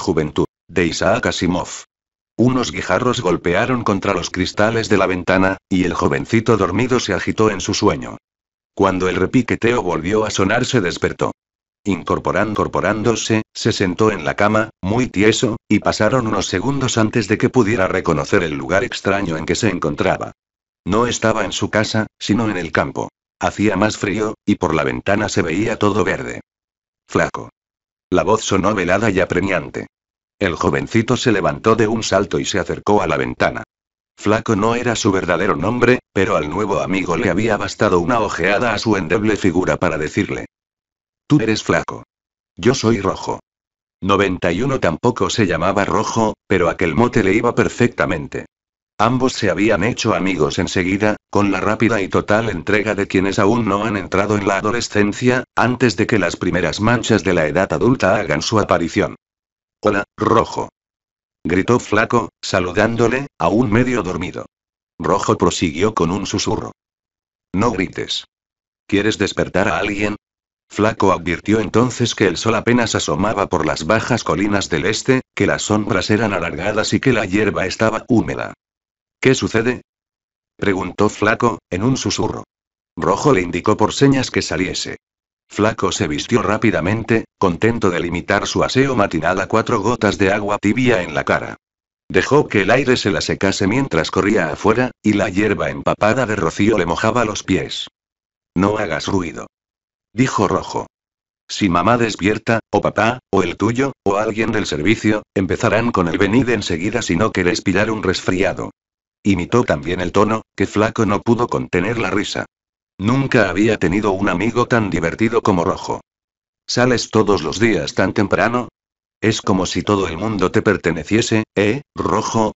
Juventud. De Isaac Asimov. Unos guijarros golpearon contra los cristales de la ventana, y el jovencito dormido se agitó en su sueño. Cuando el repiqueteo volvió a sonar se despertó. Incorporándose, se sentó en la cama, muy tieso, y pasaron unos segundos antes de que pudiera reconocer el lugar extraño en que se encontraba. No estaba en su casa, sino en el campo. Hacía más frío, y por la ventana se veía todo verde. Flaco. La voz sonó velada y apremiante. El jovencito se levantó de un salto y se acercó a la ventana. Flaco no era su verdadero nombre, pero al nuevo amigo le había bastado una ojeada a su endeble figura para decirle. Tú eres flaco. Yo soy rojo. 91 tampoco se llamaba rojo, pero aquel mote le iba perfectamente. Ambos se habían hecho amigos enseguida, con la rápida y total entrega de quienes aún no han entrado en la adolescencia, antes de que las primeras manchas de la edad adulta hagan su aparición. Hola, rojo. Gritó Flaco, saludándole, aún medio dormido. Rojo prosiguió con un susurro. No grites. ¿Quieres despertar a alguien? Flaco advirtió entonces que el sol apenas asomaba por las bajas colinas del este, que las sombras eran alargadas y que la hierba estaba húmeda. ¿Qué sucede? Preguntó Flaco, en un susurro. Rojo le indicó por señas que saliese. Flaco se vistió rápidamente, contento de limitar su aseo matinal a cuatro gotas de agua tibia en la cara. Dejó que el aire se la secase mientras corría afuera, y la hierba empapada de rocío le mojaba los pies. No hagas ruido. Dijo Rojo. Si mamá despierta, o papá, o el tuyo, o alguien del servicio, empezarán con el venid enseguida si no querés pillar un resfriado. Imitó también el tono, que Flaco no pudo contener la risa. Nunca había tenido un amigo tan divertido como Rojo. ¿Sales todos los días tan temprano? Es como si todo el mundo te perteneciese, ¿eh, Rojo?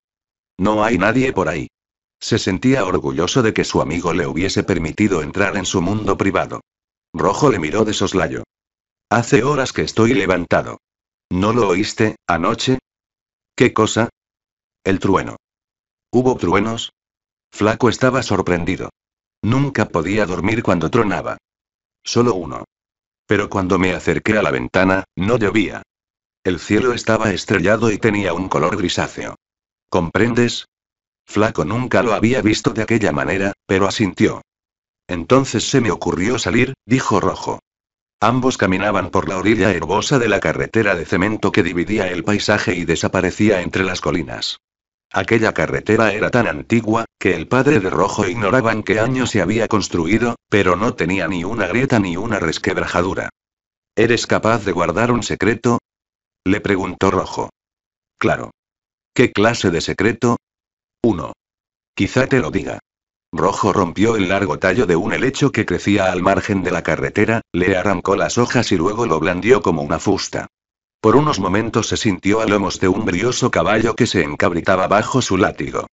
No hay nadie por ahí. Se sentía orgulloso de que su amigo le hubiese permitido entrar en su mundo privado. Rojo le miró de soslayo. Hace horas que estoy levantado. ¿No lo oíste, anoche? ¿Qué cosa? El trueno. ¿Hubo truenos? Flaco estaba sorprendido. Nunca podía dormir cuando tronaba. Solo uno. Pero cuando me acerqué a la ventana, no llovía. El cielo estaba estrellado y tenía un color grisáceo. ¿Comprendes? Flaco nunca lo había visto de aquella manera, pero asintió. Entonces se me ocurrió salir, dijo Rojo. Ambos caminaban por la orilla herbosa de la carretera de cemento que dividía el paisaje y desaparecía entre las colinas. Aquella carretera era tan antigua, que el padre de Rojo ignoraba en qué año se había construido, pero no tenía ni una grieta ni una resquebrajadura. ¿Eres capaz de guardar un secreto? Le preguntó Rojo. Claro. ¿Qué clase de secreto? Uno. Quizá te lo diga. Rojo rompió el largo tallo de un helecho que crecía al margen de la carretera, le arrancó las hojas y luego lo blandió como una fusta. Por unos momentos se sintió a lomos de un brioso caballo que se encabritaba bajo su látigo.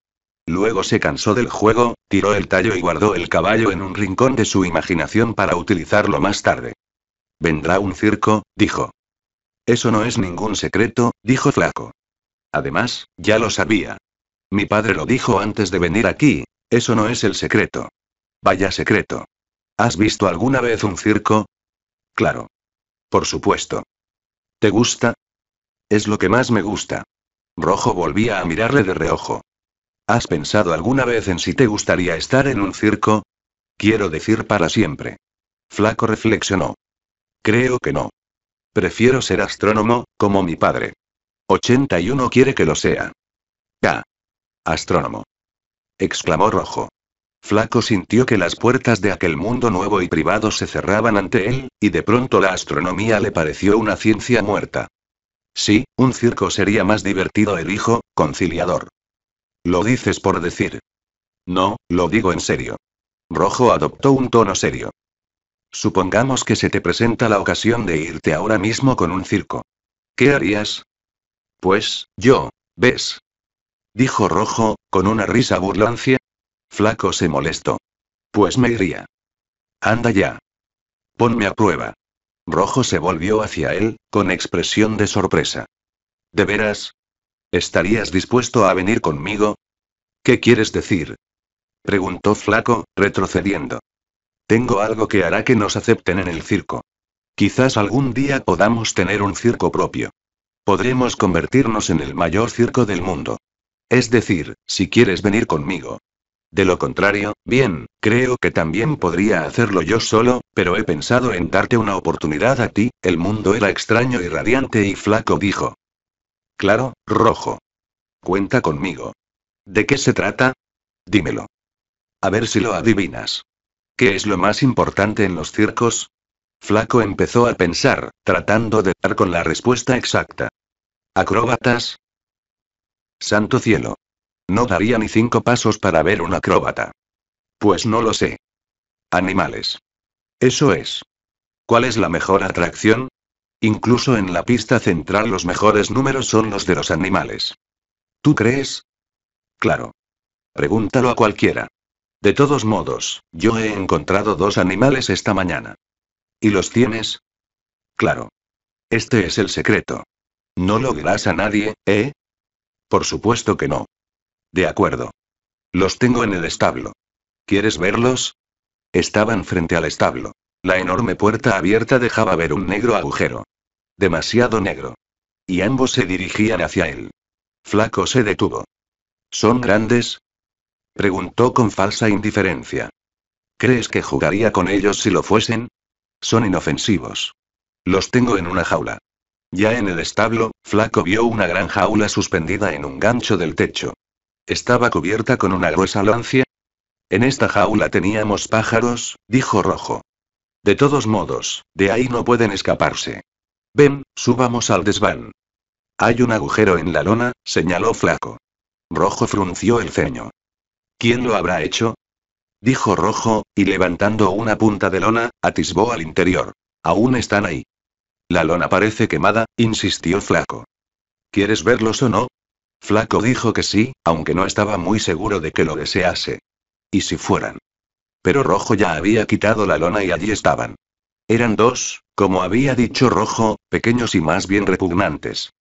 Luego se cansó del juego, tiró el tallo y guardó el caballo en un rincón de su imaginación para utilizarlo más tarde. Vendrá un circo, dijo. Eso no es ningún secreto, dijo Flaco. Además, ya lo sabía. Mi padre lo dijo antes de venir aquí, eso no es el secreto. Vaya secreto. ¿Has visto alguna vez un circo? Claro. Por supuesto. ¿Te gusta? Es lo que más me gusta. Rojo volvía a mirarle de reojo. ¿Has pensado alguna vez en si te gustaría estar en un circo? Quiero decir para siempre. Flaco reflexionó. Creo que no. Prefiero ser astrónomo, como mi padre. 81 quiere que lo sea. K. Astrónomo. Exclamó Rojo. Flaco sintió que las puertas de aquel mundo nuevo y privado se cerraban ante él, y de pronto la astronomía le pareció una ciencia muerta. Sí, un circo sería más divertido, el hijo, conciliador. Lo dices por decir. No, lo digo en serio. Rojo adoptó un tono serio. Supongamos que se te presenta la ocasión de irte ahora mismo con un circo. ¿Qué harías? Pues, yo, ves. Dijo Rojo, con una risa burlancia, Flaco se molestó. Pues me iría. Anda ya. Ponme a prueba. Rojo se volvió hacia él, con expresión de sorpresa. ¿De veras? ¿Estarías dispuesto a venir conmigo? ¿Qué quieres decir? Preguntó Flaco, retrocediendo. Tengo algo que hará que nos acepten en el circo. Quizás algún día podamos tener un circo propio. Podremos convertirnos en el mayor circo del mundo. Es decir, si quieres venir conmigo, de lo contrario, bien, creo que también podría hacerlo yo solo, pero he pensado en darte una oportunidad a ti, el mundo era extraño y radiante y flaco dijo. Claro, rojo. Cuenta conmigo. ¿De qué se trata? Dímelo. A ver si lo adivinas. ¿Qué es lo más importante en los circos? Flaco empezó a pensar, tratando de dar con la respuesta exacta. ¿Acróbatas? Santo cielo. No daría ni cinco pasos para ver un acróbata. Pues no lo sé. Animales. Eso es. ¿Cuál es la mejor atracción? Incluso en la pista central los mejores números son los de los animales. ¿Tú crees? Claro. Pregúntalo a cualquiera. De todos modos, yo he encontrado dos animales esta mañana. ¿Y los tienes? Claro. Este es el secreto. No lo a nadie, ¿eh? Por supuesto que no. De acuerdo. Los tengo en el establo. ¿Quieres verlos? Estaban frente al establo. La enorme puerta abierta dejaba ver un negro agujero. Demasiado negro. Y ambos se dirigían hacia él. Flaco se detuvo. ¿Son grandes? Preguntó con falsa indiferencia. ¿Crees que jugaría con ellos si lo fuesen? Son inofensivos. Los tengo en una jaula. Ya en el establo, Flaco vio una gran jaula suspendida en un gancho del techo. Estaba cubierta con una gruesa lancia. En esta jaula teníamos pájaros, dijo Rojo. De todos modos, de ahí no pueden escaparse. Ven, subamos al desván. Hay un agujero en la lona, señaló Flaco. Rojo frunció el ceño. ¿Quién lo habrá hecho? Dijo Rojo, y levantando una punta de lona, atisbó al interior. Aún están ahí. La lona parece quemada, insistió Flaco. ¿Quieres verlos o no? Flaco dijo que sí, aunque no estaba muy seguro de que lo desease. ¿Y si fueran? Pero Rojo ya había quitado la lona y allí estaban. Eran dos, como había dicho Rojo, pequeños y más bien repugnantes.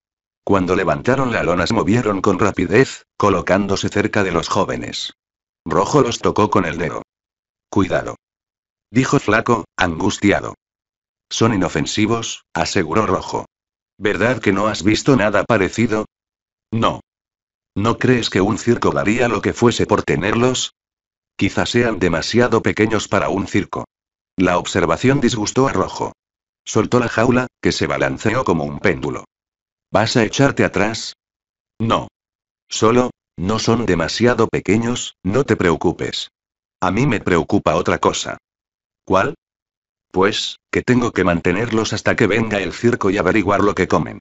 Cuando levantaron la lona se movieron con rapidez, colocándose cerca de los jóvenes. Rojo los tocó con el dedo. Cuidado. Dijo Flaco, angustiado. Son inofensivos, aseguró Rojo. ¿Verdad que no has visto nada parecido? No. ¿No crees que un circo daría lo que fuese por tenerlos? Quizás sean demasiado pequeños para un circo. La observación disgustó a Rojo. Soltó la jaula, que se balanceó como un péndulo. ¿Vas a echarte atrás? No. Solo, no son demasiado pequeños, no te preocupes. A mí me preocupa otra cosa. ¿Cuál? Pues, que tengo que mantenerlos hasta que venga el circo y averiguar lo que comen.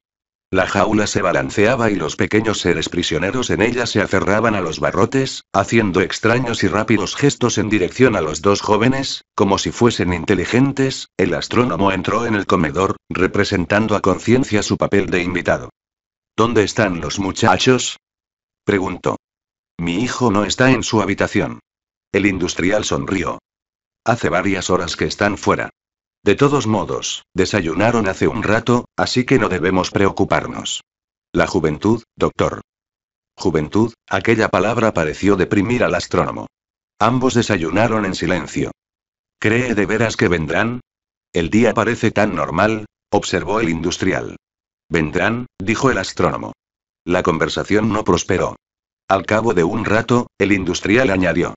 La jaula se balanceaba y los pequeños seres prisioneros en ella se aferraban a los barrotes, haciendo extraños y rápidos gestos en dirección a los dos jóvenes, como si fuesen inteligentes. El astrónomo entró en el comedor, representando a conciencia su papel de invitado. ¿Dónde están los muchachos? preguntó. Mi hijo no está en su habitación. El industrial sonrió. Hace varias horas que están fuera. De todos modos, desayunaron hace un rato, así que no debemos preocuparnos. La juventud, doctor. Juventud, aquella palabra pareció deprimir al astrónomo. Ambos desayunaron en silencio. ¿Cree de veras que vendrán? El día parece tan normal, observó el industrial. Vendrán, dijo el astrónomo. La conversación no prosperó. Al cabo de un rato, el industrial añadió.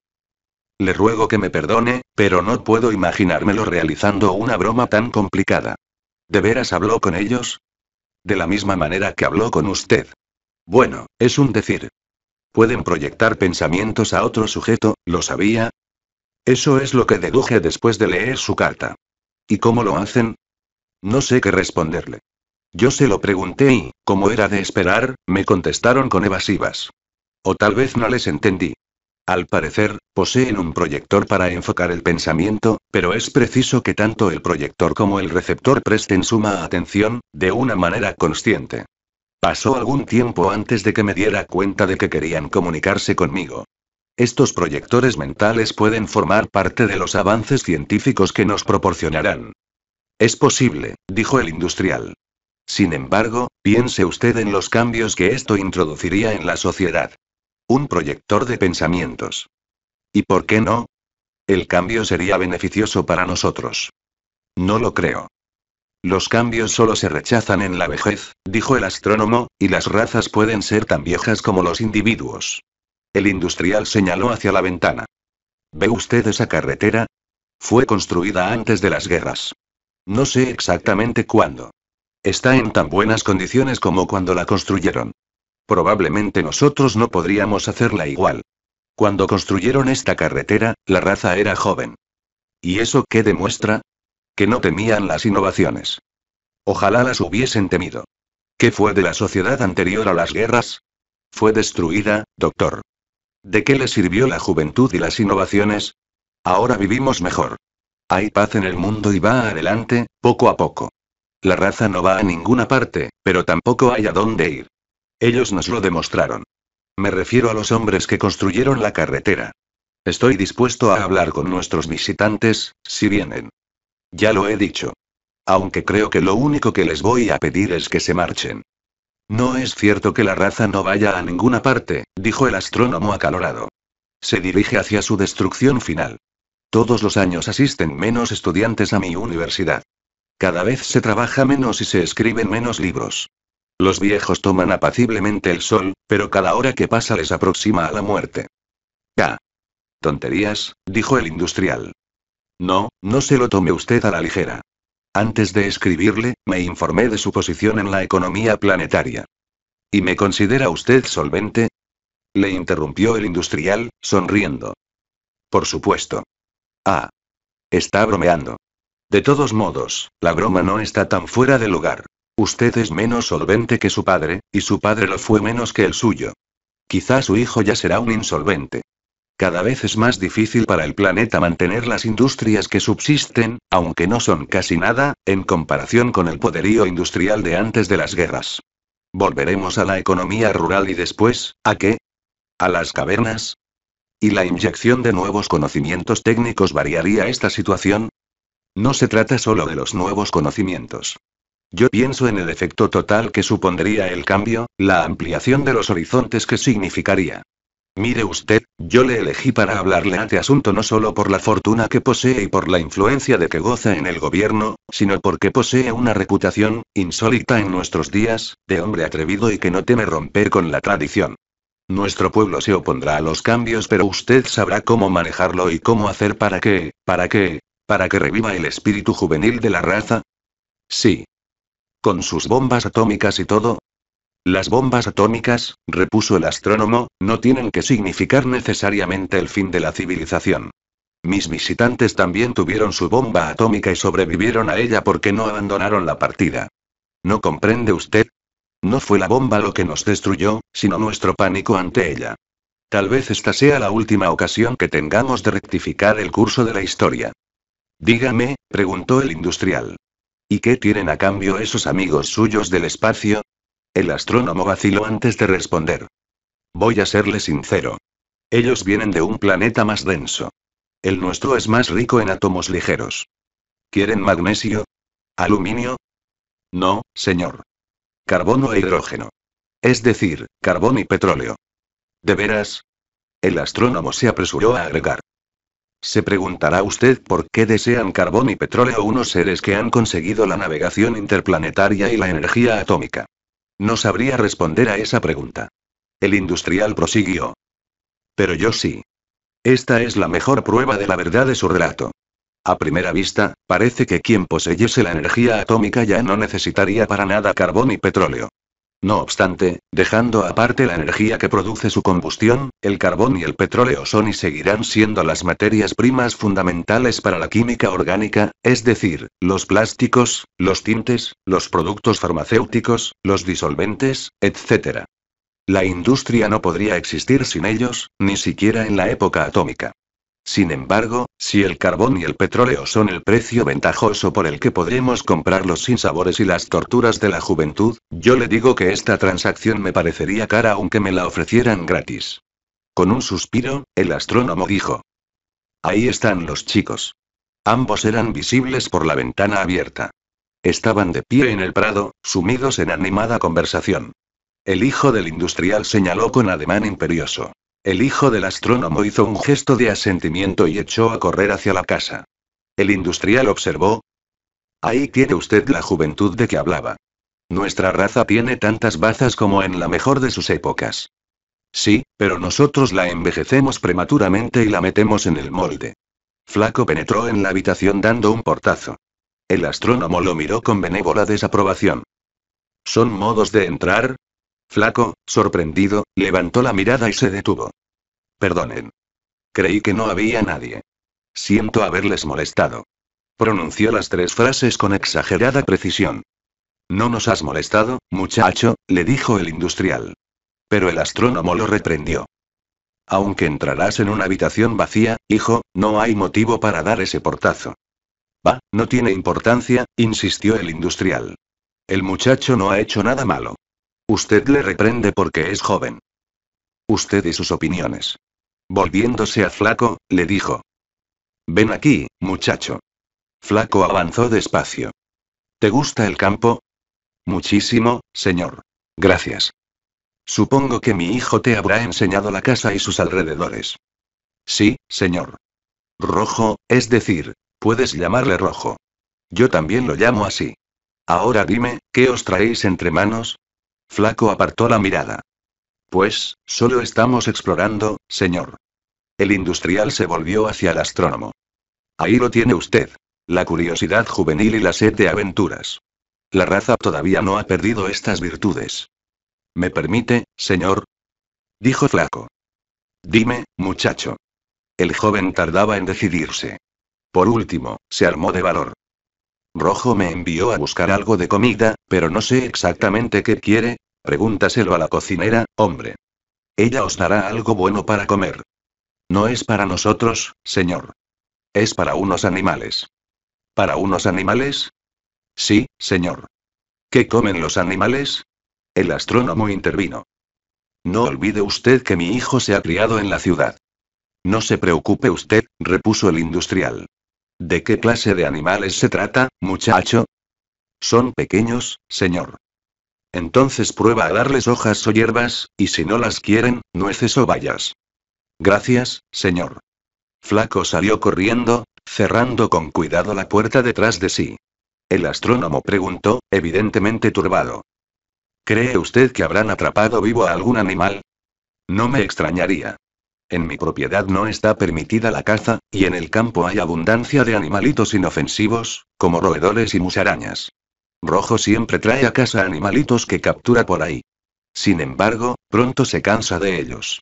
Le ruego que me perdone, pero no puedo imaginármelo realizando una broma tan complicada. ¿De veras habló con ellos? De la misma manera que habló con usted. Bueno, es un decir. Pueden proyectar pensamientos a otro sujeto, ¿lo sabía? Eso es lo que deduje después de leer su carta. ¿Y cómo lo hacen? No sé qué responderle. Yo se lo pregunté y, como era de esperar, me contestaron con evasivas. O tal vez no les entendí. Al parecer, poseen un proyector para enfocar el pensamiento, pero es preciso que tanto el proyector como el receptor presten suma atención, de una manera consciente. Pasó algún tiempo antes de que me diera cuenta de que querían comunicarse conmigo. Estos proyectores mentales pueden formar parte de los avances científicos que nos proporcionarán. Es posible, dijo el industrial. Sin embargo, piense usted en los cambios que esto introduciría en la sociedad. Un proyector de pensamientos. ¿Y por qué no? El cambio sería beneficioso para nosotros. No lo creo. Los cambios solo se rechazan en la vejez, dijo el astrónomo, y las razas pueden ser tan viejas como los individuos. El industrial señaló hacia la ventana. ¿Ve usted esa carretera? Fue construida antes de las guerras. No sé exactamente cuándo. Está en tan buenas condiciones como cuando la construyeron. Probablemente nosotros no podríamos hacerla igual. Cuando construyeron esta carretera, la raza era joven. ¿Y eso qué demuestra? Que no temían las innovaciones. Ojalá las hubiesen temido. ¿Qué fue de la sociedad anterior a las guerras? Fue destruida, doctor. ¿De qué le sirvió la juventud y las innovaciones? Ahora vivimos mejor. Hay paz en el mundo y va adelante, poco a poco. La raza no va a ninguna parte, pero tampoco hay a dónde ir. Ellos nos lo demostraron. Me refiero a los hombres que construyeron la carretera. Estoy dispuesto a hablar con nuestros visitantes, si vienen. Ya lo he dicho. Aunque creo que lo único que les voy a pedir es que se marchen. No es cierto que la raza no vaya a ninguna parte, dijo el astrónomo acalorado. Se dirige hacia su destrucción final. Todos los años asisten menos estudiantes a mi universidad. Cada vez se trabaja menos y se escriben menos libros. Los viejos toman apaciblemente el sol, pero cada hora que pasa les aproxima a la muerte. ¡Ah! Tonterías, dijo el industrial. No, no se lo tome usted a la ligera. Antes de escribirle, me informé de su posición en la economía planetaria. ¿Y me considera usted solvente? Le interrumpió el industrial, sonriendo. Por supuesto. Ah. Está bromeando. De todos modos, la broma no está tan fuera de lugar. Usted es menos solvente que su padre, y su padre lo fue menos que el suyo. Quizá su hijo ya será un insolvente. Cada vez es más difícil para el planeta mantener las industrias que subsisten, aunque no son casi nada, en comparación con el poderío industrial de antes de las guerras. Volveremos a la economía rural y después, ¿a qué? ¿A las cavernas? ¿Y la inyección de nuevos conocimientos técnicos variaría esta situación? No se trata solo de los nuevos conocimientos. Yo pienso en el efecto total que supondría el cambio, la ampliación de los horizontes que significaría. Mire usted, yo le elegí para hablarle este asunto no solo por la fortuna que posee y por la influencia de que goza en el gobierno, sino porque posee una reputación, insólita en nuestros días, de hombre atrevido y que no teme romper con la tradición. Nuestro pueblo se opondrá a los cambios, pero usted sabrá cómo manejarlo y cómo hacer para que, para que, para que reviva el espíritu juvenil de la raza. Sí, ¿Con sus bombas atómicas y todo? Las bombas atómicas, repuso el astrónomo, no tienen que significar necesariamente el fin de la civilización. Mis visitantes también tuvieron su bomba atómica y sobrevivieron a ella porque no abandonaron la partida. ¿No comprende usted? No fue la bomba lo que nos destruyó, sino nuestro pánico ante ella. Tal vez esta sea la última ocasión que tengamos de rectificar el curso de la historia. Dígame, preguntó el industrial, ¿Y qué tienen a cambio esos amigos suyos del espacio? El astrónomo vaciló antes de responder. Voy a serle sincero. Ellos vienen de un planeta más denso. El nuestro es más rico en átomos ligeros. ¿Quieren magnesio? ¿Aluminio? No, señor. Carbono e hidrógeno. Es decir, carbón y petróleo. ¿De veras? El astrónomo se apresuró a agregar. Se preguntará usted por qué desean carbón y petróleo unos seres que han conseguido la navegación interplanetaria y la energía atómica. No sabría responder a esa pregunta. El industrial prosiguió. Pero yo sí. Esta es la mejor prueba de la verdad de su relato. A primera vista, parece que quien poseyese la energía atómica ya no necesitaría para nada carbón y petróleo. No obstante, dejando aparte la energía que produce su combustión, el carbón y el petróleo son y seguirán siendo las materias primas fundamentales para la química orgánica, es decir, los plásticos, los tintes, los productos farmacéuticos, los disolventes, etc. La industria no podría existir sin ellos, ni siquiera en la época atómica. Sin embargo, si el carbón y el petróleo son el precio ventajoso por el que podremos comprar los sinsabores y las torturas de la juventud, yo le digo que esta transacción me parecería cara aunque me la ofrecieran gratis. Con un suspiro, el astrónomo dijo. Ahí están los chicos. Ambos eran visibles por la ventana abierta. Estaban de pie en el prado, sumidos en animada conversación. El hijo del industrial señaló con ademán imperioso. El hijo del astrónomo hizo un gesto de asentimiento y echó a correr hacia la casa. El industrial observó. Ahí tiene usted la juventud de que hablaba. Nuestra raza tiene tantas bazas como en la mejor de sus épocas. Sí, pero nosotros la envejecemos prematuramente y la metemos en el molde. Flaco penetró en la habitación dando un portazo. El astrónomo lo miró con benévola desaprobación. Son modos de entrar, Flaco, sorprendido, levantó la mirada y se detuvo. Perdonen. Creí que no había nadie. Siento haberles molestado. Pronunció las tres frases con exagerada precisión. No nos has molestado, muchacho, le dijo el industrial. Pero el astrónomo lo reprendió. Aunque entrarás en una habitación vacía, hijo, no hay motivo para dar ese portazo. Va, no tiene importancia, insistió el industrial. El muchacho no ha hecho nada malo. Usted le reprende porque es joven. Usted y sus opiniones. Volviéndose a Flaco, le dijo. Ven aquí, muchacho. Flaco avanzó despacio. ¿Te gusta el campo? Muchísimo, señor. Gracias. Supongo que mi hijo te habrá enseñado la casa y sus alrededores. Sí, señor. Rojo, es decir, puedes llamarle rojo. Yo también lo llamo así. Ahora dime, ¿qué os traéis entre manos? Flaco apartó la mirada. Pues, solo estamos explorando, señor. El industrial se volvió hacia el astrónomo. Ahí lo tiene usted. La curiosidad juvenil y la sed de aventuras. La raza todavía no ha perdido estas virtudes. ¿Me permite, señor? Dijo Flaco. Dime, muchacho. El joven tardaba en decidirse. Por último, se armó de valor. Rojo me envió a buscar algo de comida, pero no sé exactamente qué quiere. Pregúntaselo a la cocinera, hombre. Ella os dará algo bueno para comer. No es para nosotros, señor. Es para unos animales. ¿Para unos animales? Sí, señor. ¿Qué comen los animales? El astrónomo intervino. No olvide usted que mi hijo se ha criado en la ciudad. No se preocupe usted, repuso el industrial. ¿De qué clase de animales se trata, muchacho? Son pequeños, señor. Entonces prueba a darles hojas o hierbas, y si no las quieren, nueces o bayas. Gracias, señor. Flaco salió corriendo, cerrando con cuidado la puerta detrás de sí. El astrónomo preguntó, evidentemente turbado. ¿Cree usted que habrán atrapado vivo a algún animal? No me extrañaría. En mi propiedad no está permitida la caza, y en el campo hay abundancia de animalitos inofensivos, como roedores y musarañas. Rojo siempre trae a casa animalitos que captura por ahí. Sin embargo, pronto se cansa de ellos.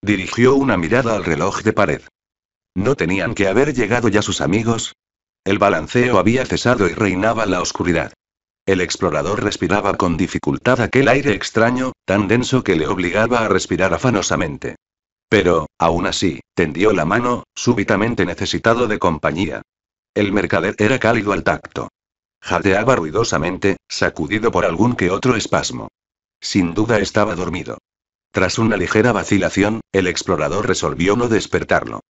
Dirigió una mirada al reloj de pared. ¿No tenían que haber llegado ya sus amigos? El balanceo había cesado y reinaba la oscuridad. El explorador respiraba con dificultad aquel aire extraño, tan denso que le obligaba a respirar afanosamente. Pero, aún así, tendió la mano, súbitamente necesitado de compañía. El mercader era cálido al tacto. Jadeaba ruidosamente, sacudido por algún que otro espasmo. Sin duda estaba dormido. Tras una ligera vacilación, el explorador resolvió no despertarlo.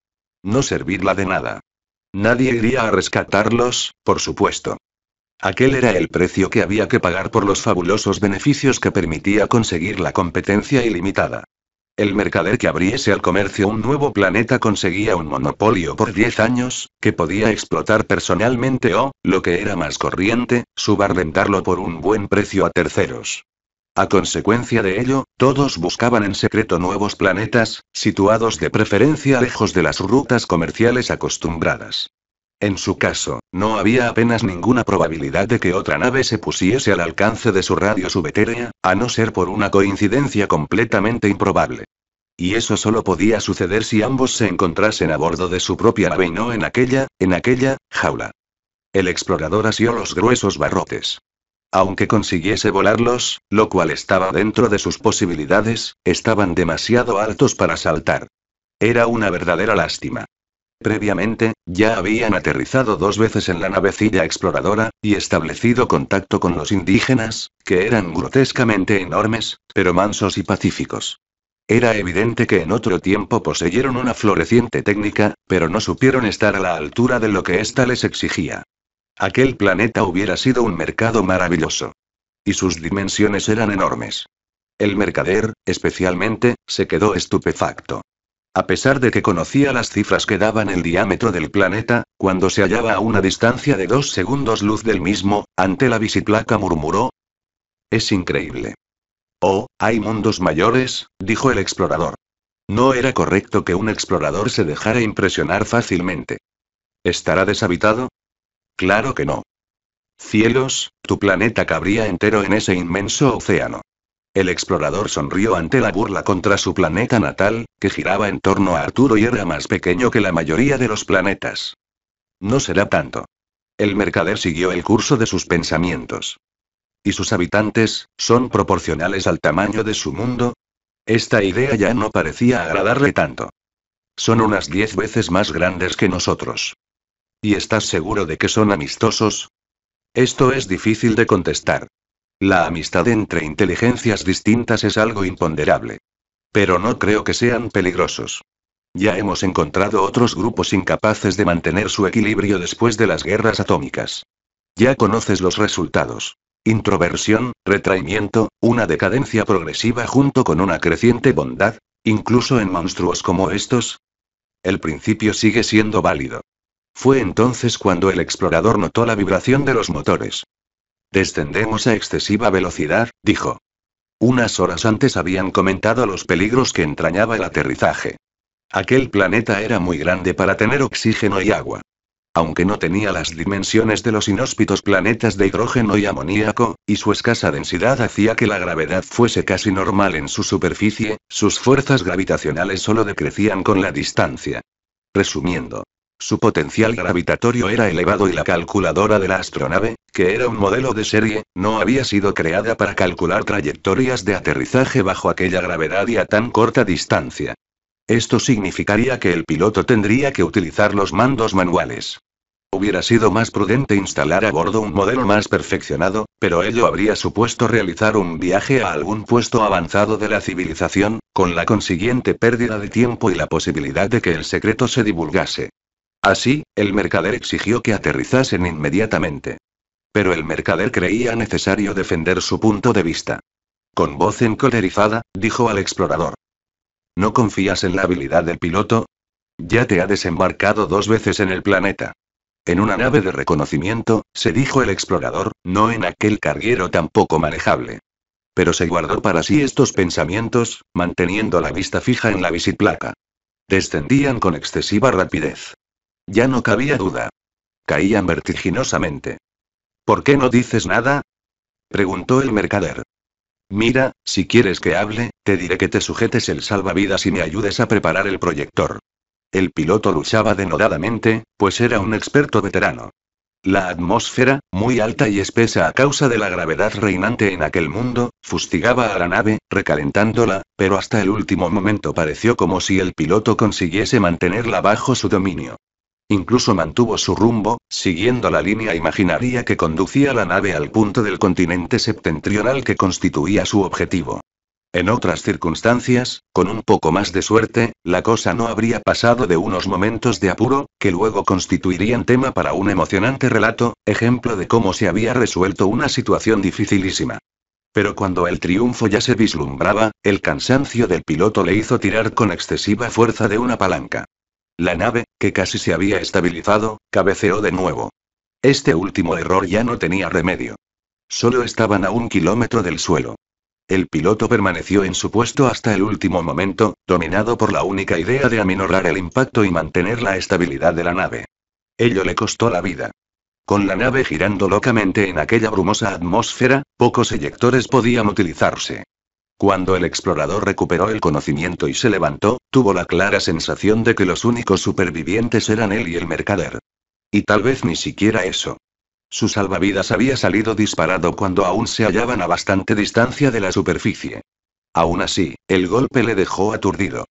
No servirla de nada. Nadie iría a rescatarlos, por supuesto. Aquel era el precio que había que pagar por los fabulosos beneficios que permitía conseguir la competencia ilimitada. El mercader que abriese al comercio un nuevo planeta conseguía un monopolio por 10 años, que podía explotar personalmente o, lo que era más corriente, subarrendarlo por un buen precio a terceros. A consecuencia de ello, todos buscaban en secreto nuevos planetas, situados de preferencia lejos de las rutas comerciales acostumbradas. En su caso, no había apenas ninguna probabilidad de que otra nave se pusiese al alcance de su radio subetérea, a no ser por una coincidencia completamente improbable. Y eso solo podía suceder si ambos se encontrasen a bordo de su propia nave y no en aquella, en aquella, jaula. El explorador asió los gruesos barrotes. Aunque consiguiese volarlos, lo cual estaba dentro de sus posibilidades, estaban demasiado altos para saltar. Era una verdadera lástima. Previamente, ya habían aterrizado dos veces en la navecilla exploradora, y establecido contacto con los indígenas, que eran grotescamente enormes, pero mansos y pacíficos. Era evidente que en otro tiempo poseyeron una floreciente técnica, pero no supieron estar a la altura de lo que ésta les exigía. Aquel planeta hubiera sido un mercado maravilloso. Y sus dimensiones eran enormes. El mercader, especialmente, se quedó estupefacto. A pesar de que conocía las cifras que daban el diámetro del planeta, cuando se hallaba a una distancia de dos segundos luz del mismo, ante la visiplaca murmuró. Es increíble. Oh, hay mundos mayores, dijo el explorador. No era correcto que un explorador se dejara impresionar fácilmente. ¿Estará deshabitado? Claro que no. Cielos, tu planeta cabría entero en ese inmenso océano. El explorador sonrió ante la burla contra su planeta natal, que giraba en torno a Arturo y era más pequeño que la mayoría de los planetas. No será tanto. El mercader siguió el curso de sus pensamientos. ¿Y sus habitantes, son proporcionales al tamaño de su mundo? Esta idea ya no parecía agradarle tanto. Son unas diez veces más grandes que nosotros. ¿Y estás seguro de que son amistosos? Esto es difícil de contestar. La amistad entre inteligencias distintas es algo imponderable. Pero no creo que sean peligrosos. Ya hemos encontrado otros grupos incapaces de mantener su equilibrio después de las guerras atómicas. Ya conoces los resultados. Introversión, retraimiento, una decadencia progresiva junto con una creciente bondad, incluso en monstruos como estos. El principio sigue siendo válido. Fue entonces cuando el explorador notó la vibración de los motores. Descendemos a excesiva velocidad, dijo. Unas horas antes habían comentado los peligros que entrañaba el aterrizaje. Aquel planeta era muy grande para tener oxígeno y agua. Aunque no tenía las dimensiones de los inhóspitos planetas de hidrógeno y amoníaco, y su escasa densidad hacía que la gravedad fuese casi normal en su superficie, sus fuerzas gravitacionales solo decrecían con la distancia. Resumiendo, su potencial gravitatorio era elevado y la calculadora de la astronave, que era un modelo de serie, no había sido creada para calcular trayectorias de aterrizaje bajo aquella gravedad y a tan corta distancia. Esto significaría que el piloto tendría que utilizar los mandos manuales. Hubiera sido más prudente instalar a bordo un modelo más perfeccionado, pero ello habría supuesto realizar un viaje a algún puesto avanzado de la civilización, con la consiguiente pérdida de tiempo y la posibilidad de que el secreto se divulgase. Así, el mercader exigió que aterrizasen inmediatamente. Pero el mercader creía necesario defender su punto de vista. Con voz encolerizada, dijo al explorador. ¿No confías en la habilidad del piloto? Ya te ha desembarcado dos veces en el planeta. En una nave de reconocimiento, se dijo el explorador, no en aquel carguero tampoco manejable. Pero se guardó para sí estos pensamientos, manteniendo la vista fija en la visiplaca. Descendían con excesiva rapidez. Ya no cabía duda. Caían vertiginosamente. ¿Por qué no dices nada? preguntó el mercader. Mira, si quieres que hable, te diré que te sujetes el salvavidas y me ayudes a preparar el proyector. El piloto luchaba denodadamente, pues era un experto veterano. La atmósfera, muy alta y espesa a causa de la gravedad reinante en aquel mundo, fustigaba a la nave, recalentándola, pero hasta el último momento pareció como si el piloto consiguiese mantenerla bajo su dominio. Incluso mantuvo su rumbo, siguiendo la línea imaginaria que conducía la nave al punto del continente septentrional que constituía su objetivo. En otras circunstancias, con un poco más de suerte, la cosa no habría pasado de unos momentos de apuro, que luego constituirían tema para un emocionante relato, ejemplo de cómo se había resuelto una situación dificilísima. Pero cuando el triunfo ya se vislumbraba, el cansancio del piloto le hizo tirar con excesiva fuerza de una palanca. La nave, que casi se había estabilizado, cabeceó de nuevo. Este último error ya no tenía remedio. Solo estaban a un kilómetro del suelo. El piloto permaneció en su puesto hasta el último momento, dominado por la única idea de aminorar el impacto y mantener la estabilidad de la nave. Ello le costó la vida. Con la nave girando locamente en aquella brumosa atmósfera, pocos eyectores podían utilizarse. Cuando el explorador recuperó el conocimiento y se levantó, tuvo la clara sensación de que los únicos supervivientes eran él y el mercader. Y tal vez ni siquiera eso. Su salvavidas había salido disparado cuando aún se hallaban a bastante distancia de la superficie. Aún así, el golpe le dejó aturdido.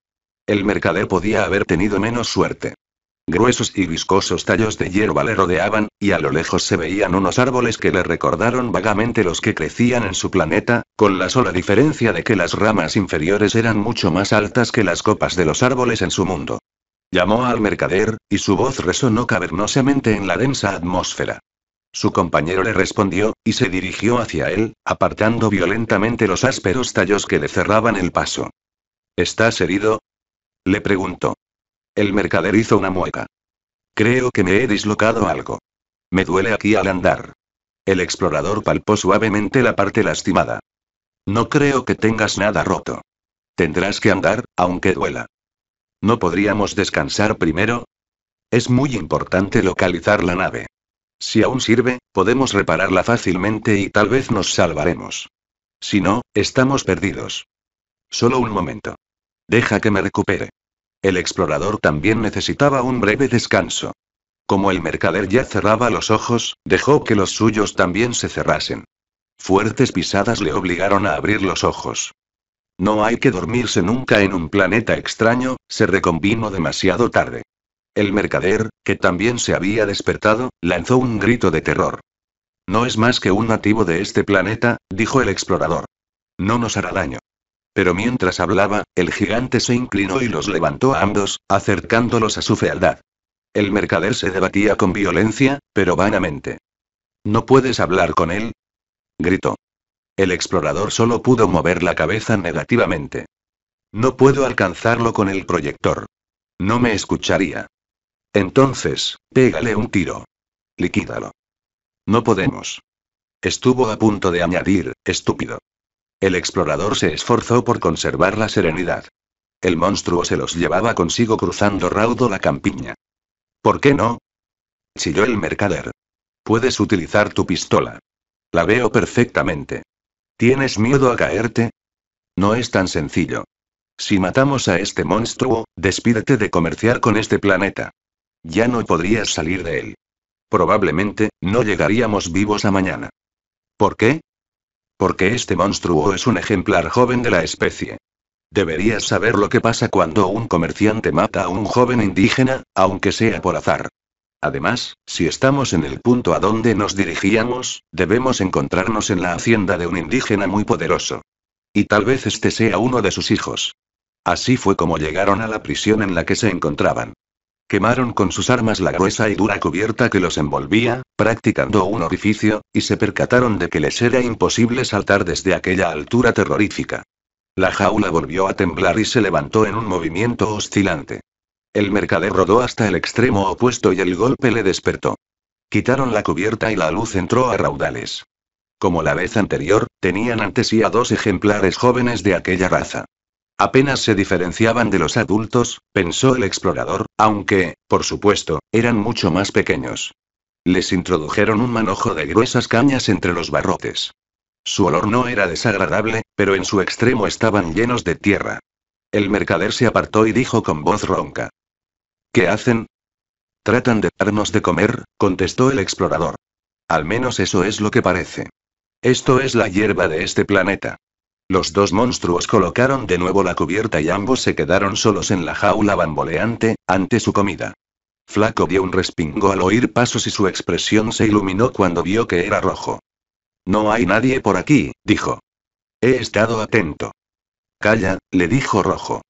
El mercader podía haber tenido menos suerte. Gruesos y viscosos tallos de hierba le rodeaban, y a lo lejos se veían unos árboles que le recordaron vagamente los que crecían en su planeta, con la sola diferencia de que las ramas inferiores eran mucho más altas que las copas de los árboles en su mundo. Llamó al mercader, y su voz resonó cavernosamente en la densa atmósfera. Su compañero le respondió, y se dirigió hacia él, apartando violentamente los ásperos tallos que le cerraban el paso. ¿Estás herido? Le preguntó. El mercader hizo una mueca. Creo que me he dislocado algo. Me duele aquí al andar. El explorador palpó suavemente la parte lastimada. No creo que tengas nada roto. Tendrás que andar, aunque duela. ¿No podríamos descansar primero? Es muy importante localizar la nave. Si aún sirve, podemos repararla fácilmente y tal vez nos salvaremos. Si no, estamos perdidos. Solo un momento. Deja que me recupere. El explorador también necesitaba un breve descanso. Como el mercader ya cerraba los ojos, dejó que los suyos también se cerrasen. Fuertes pisadas le obligaron a abrir los ojos. No hay que dormirse nunca en un planeta extraño, se reconvino demasiado tarde. El mercader, que también se había despertado, lanzó un grito de terror. No es más que un nativo de este planeta, dijo el explorador. No nos hará daño. Pero mientras hablaba, el gigante se inclinó y los levantó a ambos, acercándolos a su fealdad. El mercader se debatía con violencia, pero vanamente. ¿No puedes hablar con él? gritó. El explorador solo pudo mover la cabeza negativamente. No puedo alcanzarlo con el proyector. No me escucharía. Entonces, pégale un tiro. Liquídalo. No podemos. Estuvo a punto de añadir, estúpido. El explorador se esforzó por conservar la serenidad. El monstruo se los llevaba consigo cruzando raudo la campiña. ¿Por qué no? chilló el mercader. Puedes utilizar tu pistola. La veo perfectamente. ¿Tienes miedo a caerte? No es tan sencillo. Si matamos a este monstruo, despídete de comerciar con este planeta. Ya no podrías salir de él. Probablemente, no llegaríamos vivos a mañana. ¿Por qué? Porque este monstruo es un ejemplar joven de la especie. Deberías saber lo que pasa cuando un comerciante mata a un joven indígena, aunque sea por azar. Además, si estamos en el punto a donde nos dirigíamos, debemos encontrarnos en la hacienda de un indígena muy poderoso. Y tal vez este sea uno de sus hijos. Así fue como llegaron a la prisión en la que se encontraban. Quemaron con sus armas la gruesa y dura cubierta que los envolvía, practicando un orificio, y se percataron de que les era imposible saltar desde aquella altura terrorífica. La jaula volvió a temblar y se levantó en un movimiento oscilante. El mercader rodó hasta el extremo opuesto y el golpe le despertó. Quitaron la cubierta y la luz entró a raudales. Como la vez anterior, tenían ante sí a dos ejemplares jóvenes de aquella raza. Apenas se diferenciaban de los adultos, pensó el explorador, aunque, por supuesto, eran mucho más pequeños. Les introdujeron un manojo de gruesas cañas entre los barrotes. Su olor no era desagradable, pero en su extremo estaban llenos de tierra. El mercader se apartó y dijo con voz ronca. ¿Qué hacen? Tratan de darnos de comer, contestó el explorador. Al menos eso es lo que parece. Esto es la hierba de este planeta. Los dos monstruos colocaron de nuevo la cubierta y ambos se quedaron solos en la jaula bamboleante, ante su comida. Flaco dio un respingo al oír pasos y su expresión se iluminó cuando vio que era rojo. No hay nadie por aquí, dijo. He estado atento. Calla, le dijo Rojo.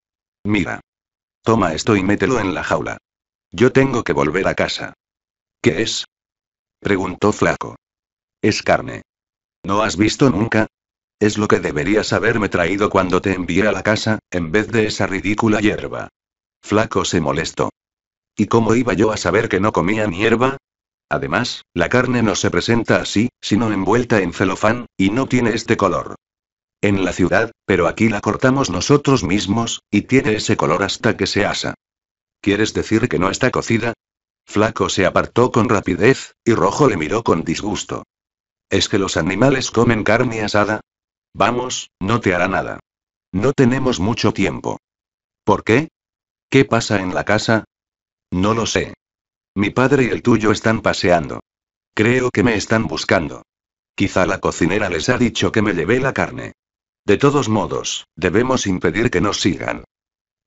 Mira. Toma esto y mételo en la jaula. Yo tengo que volver a casa. ¿Qué es? preguntó Flaco. Es carne. ¿No has visto nunca? Es lo que deberías haberme traído cuando te envié a la casa, en vez de esa ridícula hierba. Flaco se molestó. ¿Y cómo iba yo a saber que no comían hierba? Además, la carne no se presenta así, sino envuelta en celofán, y no tiene este color. En la ciudad, pero aquí la cortamos nosotros mismos, y tiene ese color hasta que se asa. ¿Quieres decir que no está cocida? Flaco se apartó con rapidez, y Rojo le miró con disgusto. ¿Es que los animales comen carne asada? Vamos, no te hará nada. No tenemos mucho tiempo. ¿Por qué? ¿Qué pasa en la casa? No lo sé. Mi padre y el tuyo están paseando. Creo que me están buscando. Quizá la cocinera les ha dicho que me llevé la carne. De todos modos, debemos impedir que nos sigan.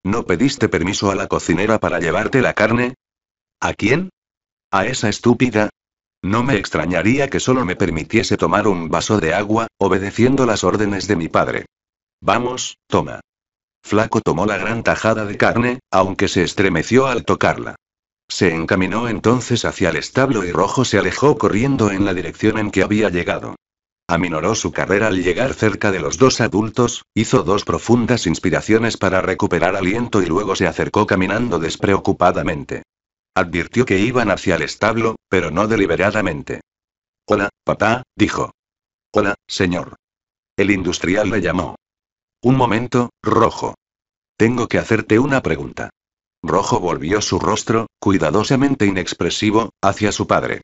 ¿No pediste permiso a la cocinera para llevarte la carne? ¿A quién? ¿A esa estúpida? No me extrañaría que solo me permitiese tomar un vaso de agua, obedeciendo las órdenes de mi padre. Vamos, toma. Flaco tomó la gran tajada de carne, aunque se estremeció al tocarla. Se encaminó entonces hacia el establo y Rojo se alejó corriendo en la dirección en que había llegado. Aminoró su carrera al llegar cerca de los dos adultos, hizo dos profundas inspiraciones para recuperar aliento y luego se acercó caminando despreocupadamente. Advirtió que iban hacia el establo, pero no deliberadamente. Hola, papá, dijo. Hola, señor. El industrial le llamó. Un momento, Rojo. Tengo que hacerte una pregunta. Rojo volvió su rostro, cuidadosamente inexpresivo, hacia su padre.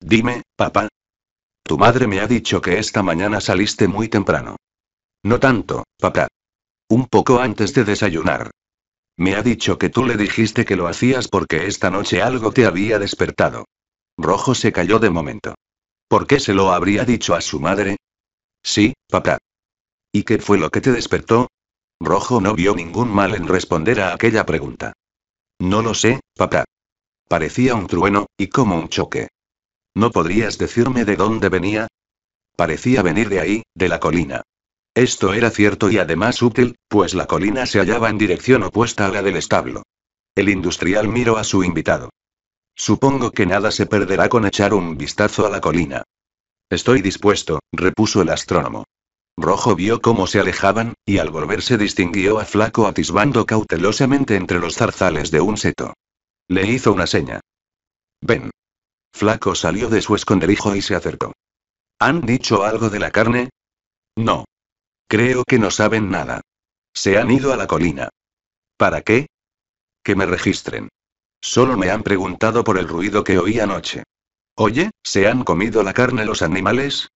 Dime, papá. Tu madre me ha dicho que esta mañana saliste muy temprano. No tanto, papá. Un poco antes de desayunar. Me ha dicho que tú le dijiste que lo hacías porque esta noche algo te había despertado. Rojo se calló de momento. ¿Por qué se lo habría dicho a su madre? Sí, papá. ¿Y qué fue lo que te despertó? Rojo no vio ningún mal en responder a aquella pregunta. No lo sé, papá. Parecía un trueno, y como un choque. ¿No podrías decirme de dónde venía? Parecía venir de ahí, de la colina. Esto era cierto y además útil, pues la colina se hallaba en dirección opuesta a la del establo. El industrial miró a su invitado. Supongo que nada se perderá con echar un vistazo a la colina. Estoy dispuesto, repuso el astrónomo. Rojo vio cómo se alejaban, y al volverse distinguió a Flaco atisbando cautelosamente entre los zarzales de un seto. Le hizo una seña. Ven. Flaco salió de su esconderijo y se acercó. ¿Han dicho algo de la carne? No. Creo que no saben nada. Se han ido a la colina. ¿Para qué? Que me registren. Solo me han preguntado por el ruido que oí anoche. Oye, ¿se han comido la carne los animales?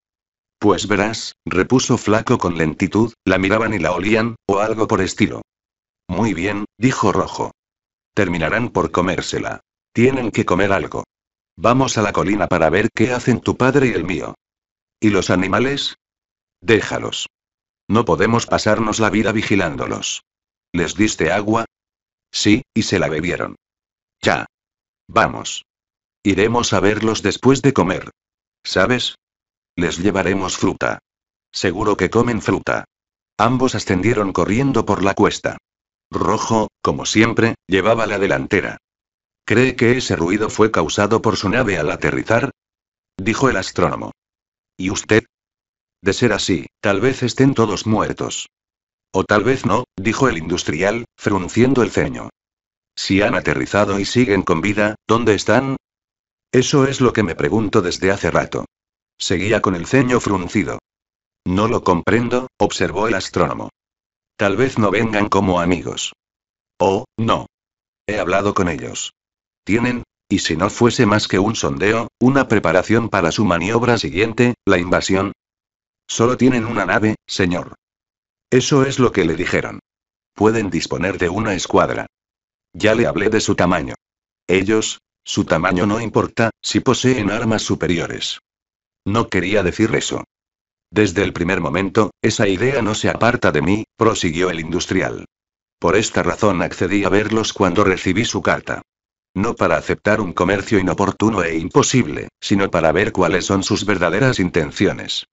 Pues verás, repuso Flaco con lentitud, la miraban y la olían, o algo por estilo. Muy bien, dijo Rojo. Terminarán por comérsela. Tienen que comer algo. Vamos a la colina para ver qué hacen tu padre y el mío. ¿Y los animales? Déjalos. No podemos pasarnos la vida vigilándolos. ¿Les diste agua? Sí, y se la bebieron. Ya. Vamos. Iremos a verlos después de comer. ¿Sabes? Les llevaremos fruta. Seguro que comen fruta. Ambos ascendieron corriendo por la cuesta. Rojo, como siempre, llevaba la delantera. ¿Cree que ese ruido fue causado por su nave al aterrizar? Dijo el astrónomo. ¿Y usted? De ser así, tal vez estén todos muertos. O tal vez no, dijo el industrial, frunciendo el ceño. Si han aterrizado y siguen con vida, ¿dónde están? Eso es lo que me pregunto desde hace rato. Seguía con el ceño fruncido. No lo comprendo, observó el astrónomo. Tal vez no vengan como amigos. Oh, no. He hablado con ellos. Tienen, y si no fuese más que un sondeo, una preparación para su maniobra siguiente, la invasión, Solo tienen una nave, señor. Eso es lo que le dijeron. Pueden disponer de una escuadra. Ya le hablé de su tamaño. Ellos, su tamaño no importa, si poseen armas superiores. No quería decir eso. Desde el primer momento, esa idea no se aparta de mí, prosiguió el industrial. Por esta razón accedí a verlos cuando recibí su carta. No para aceptar un comercio inoportuno e imposible, sino para ver cuáles son sus verdaderas intenciones.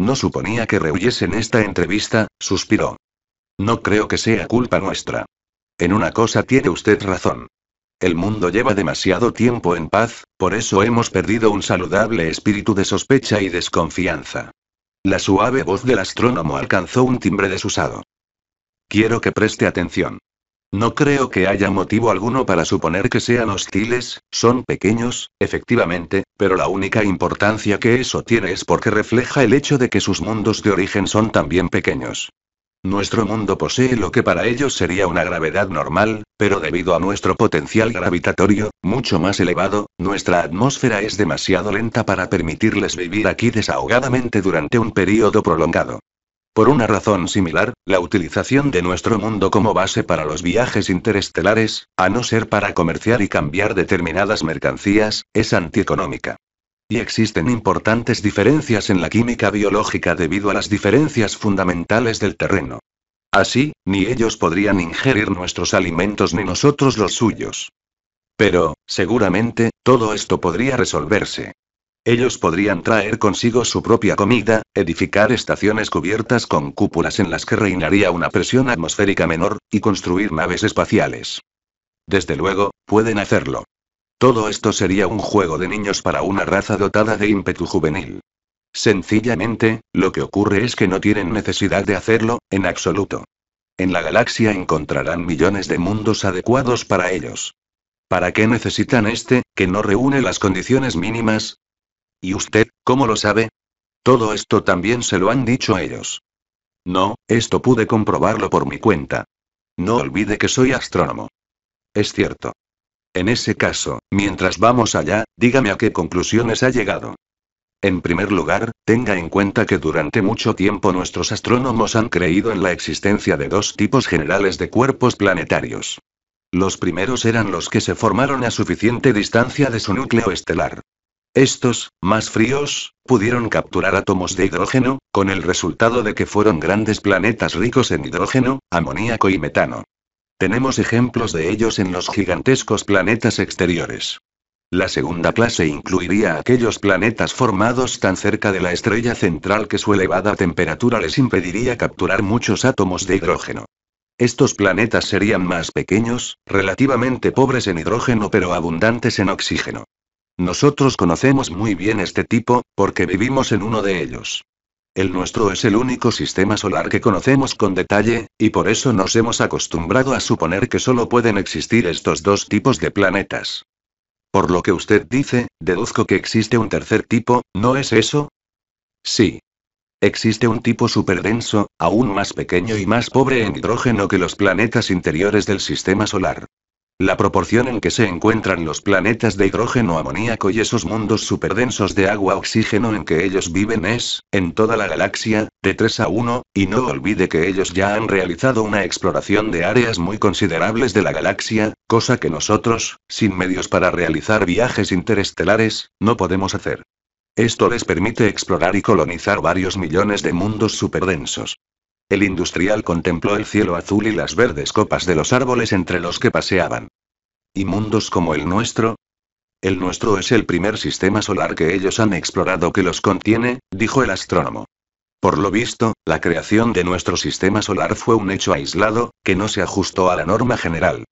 No suponía que rehuyesen esta entrevista, suspiró. No creo que sea culpa nuestra. En una cosa tiene usted razón. El mundo lleva demasiado tiempo en paz, por eso hemos perdido un saludable espíritu de sospecha y desconfianza. La suave voz del astrónomo alcanzó un timbre desusado. Quiero que preste atención. No creo que haya motivo alguno para suponer que sean hostiles, son pequeños, efectivamente, pero la única importancia que eso tiene es porque refleja el hecho de que sus mundos de origen son también pequeños. Nuestro mundo posee lo que para ellos sería una gravedad normal, pero debido a nuestro potencial gravitatorio, mucho más elevado, nuestra atmósfera es demasiado lenta para permitirles vivir aquí desahogadamente durante un período prolongado. Por una razón similar, la utilización de nuestro mundo como base para los viajes interestelares, a no ser para comerciar y cambiar determinadas mercancías, es antieconómica. Y existen importantes diferencias en la química biológica debido a las diferencias fundamentales del terreno. Así, ni ellos podrían ingerir nuestros alimentos ni nosotros los suyos. Pero, seguramente, todo esto podría resolverse. Ellos podrían traer consigo su propia comida, edificar estaciones cubiertas con cúpulas en las que reinaría una presión atmosférica menor, y construir naves espaciales. Desde luego, pueden hacerlo. Todo esto sería un juego de niños para una raza dotada de ímpetu juvenil. Sencillamente, lo que ocurre es que no tienen necesidad de hacerlo, en absoluto. En la galaxia encontrarán millones de mundos adecuados para ellos. ¿Para qué necesitan este, que no reúne las condiciones mínimas? ¿Y usted, cómo lo sabe? Todo esto también se lo han dicho ellos. No, esto pude comprobarlo por mi cuenta. No olvide que soy astrónomo. Es cierto. En ese caso, mientras vamos allá, dígame a qué conclusiones ha llegado. En primer lugar, tenga en cuenta que durante mucho tiempo nuestros astrónomos han creído en la existencia de dos tipos generales de cuerpos planetarios. Los primeros eran los que se formaron a suficiente distancia de su núcleo estelar. Estos, más fríos, pudieron capturar átomos de hidrógeno, con el resultado de que fueron grandes planetas ricos en hidrógeno, amoníaco y metano. Tenemos ejemplos de ellos en los gigantescos planetas exteriores. La segunda clase incluiría aquellos planetas formados tan cerca de la estrella central que su elevada temperatura les impediría capturar muchos átomos de hidrógeno. Estos planetas serían más pequeños, relativamente pobres en hidrógeno pero abundantes en oxígeno. Nosotros conocemos muy bien este tipo, porque vivimos en uno de ellos. El nuestro es el único sistema solar que conocemos con detalle, y por eso nos hemos acostumbrado a suponer que solo pueden existir estos dos tipos de planetas. Por lo que usted dice, deduzco que existe un tercer tipo, ¿no es eso? Sí. Existe un tipo denso, aún más pequeño y más pobre en hidrógeno que los planetas interiores del sistema solar. La proporción en que se encuentran los planetas de hidrógeno amoníaco y esos mundos superdensos de agua-oxígeno en que ellos viven es, en toda la galaxia, de 3 a 1, y no olvide que ellos ya han realizado una exploración de áreas muy considerables de la galaxia, cosa que nosotros, sin medios para realizar viajes interestelares, no podemos hacer. Esto les permite explorar y colonizar varios millones de mundos superdensos. El industrial contempló el cielo azul y las verdes copas de los árboles entre los que paseaban. ¿Y mundos como el nuestro? El nuestro es el primer sistema solar que ellos han explorado que los contiene, dijo el astrónomo. Por lo visto, la creación de nuestro sistema solar fue un hecho aislado, que no se ajustó a la norma general.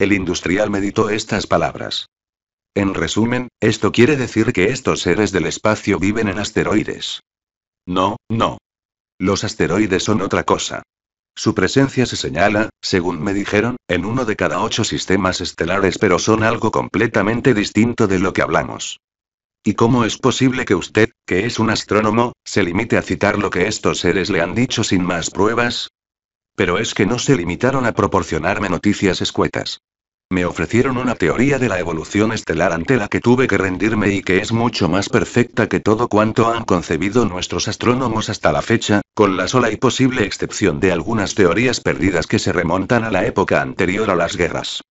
El industrial meditó estas palabras. En resumen, esto quiere decir que estos seres del espacio viven en asteroides. No, no, los asteroides son otra cosa. Su presencia se señala, según me dijeron, en uno de cada ocho sistemas estelares, pero son algo completamente distinto de lo que hablamos. ¿Y cómo es posible que usted, que es un astrónomo, se limite a citar lo que estos seres le han dicho sin más pruebas? Pero es que no se limitaron a proporcionarme noticias escuetas. Me ofrecieron una teoría de la evolución estelar ante la que tuve que rendirme y que es mucho más perfecta que todo cuanto han concebido nuestros astrónomos hasta la fecha, con la sola y posible excepción de algunas teorías perdidas que se remontan a la época anterior a las guerras.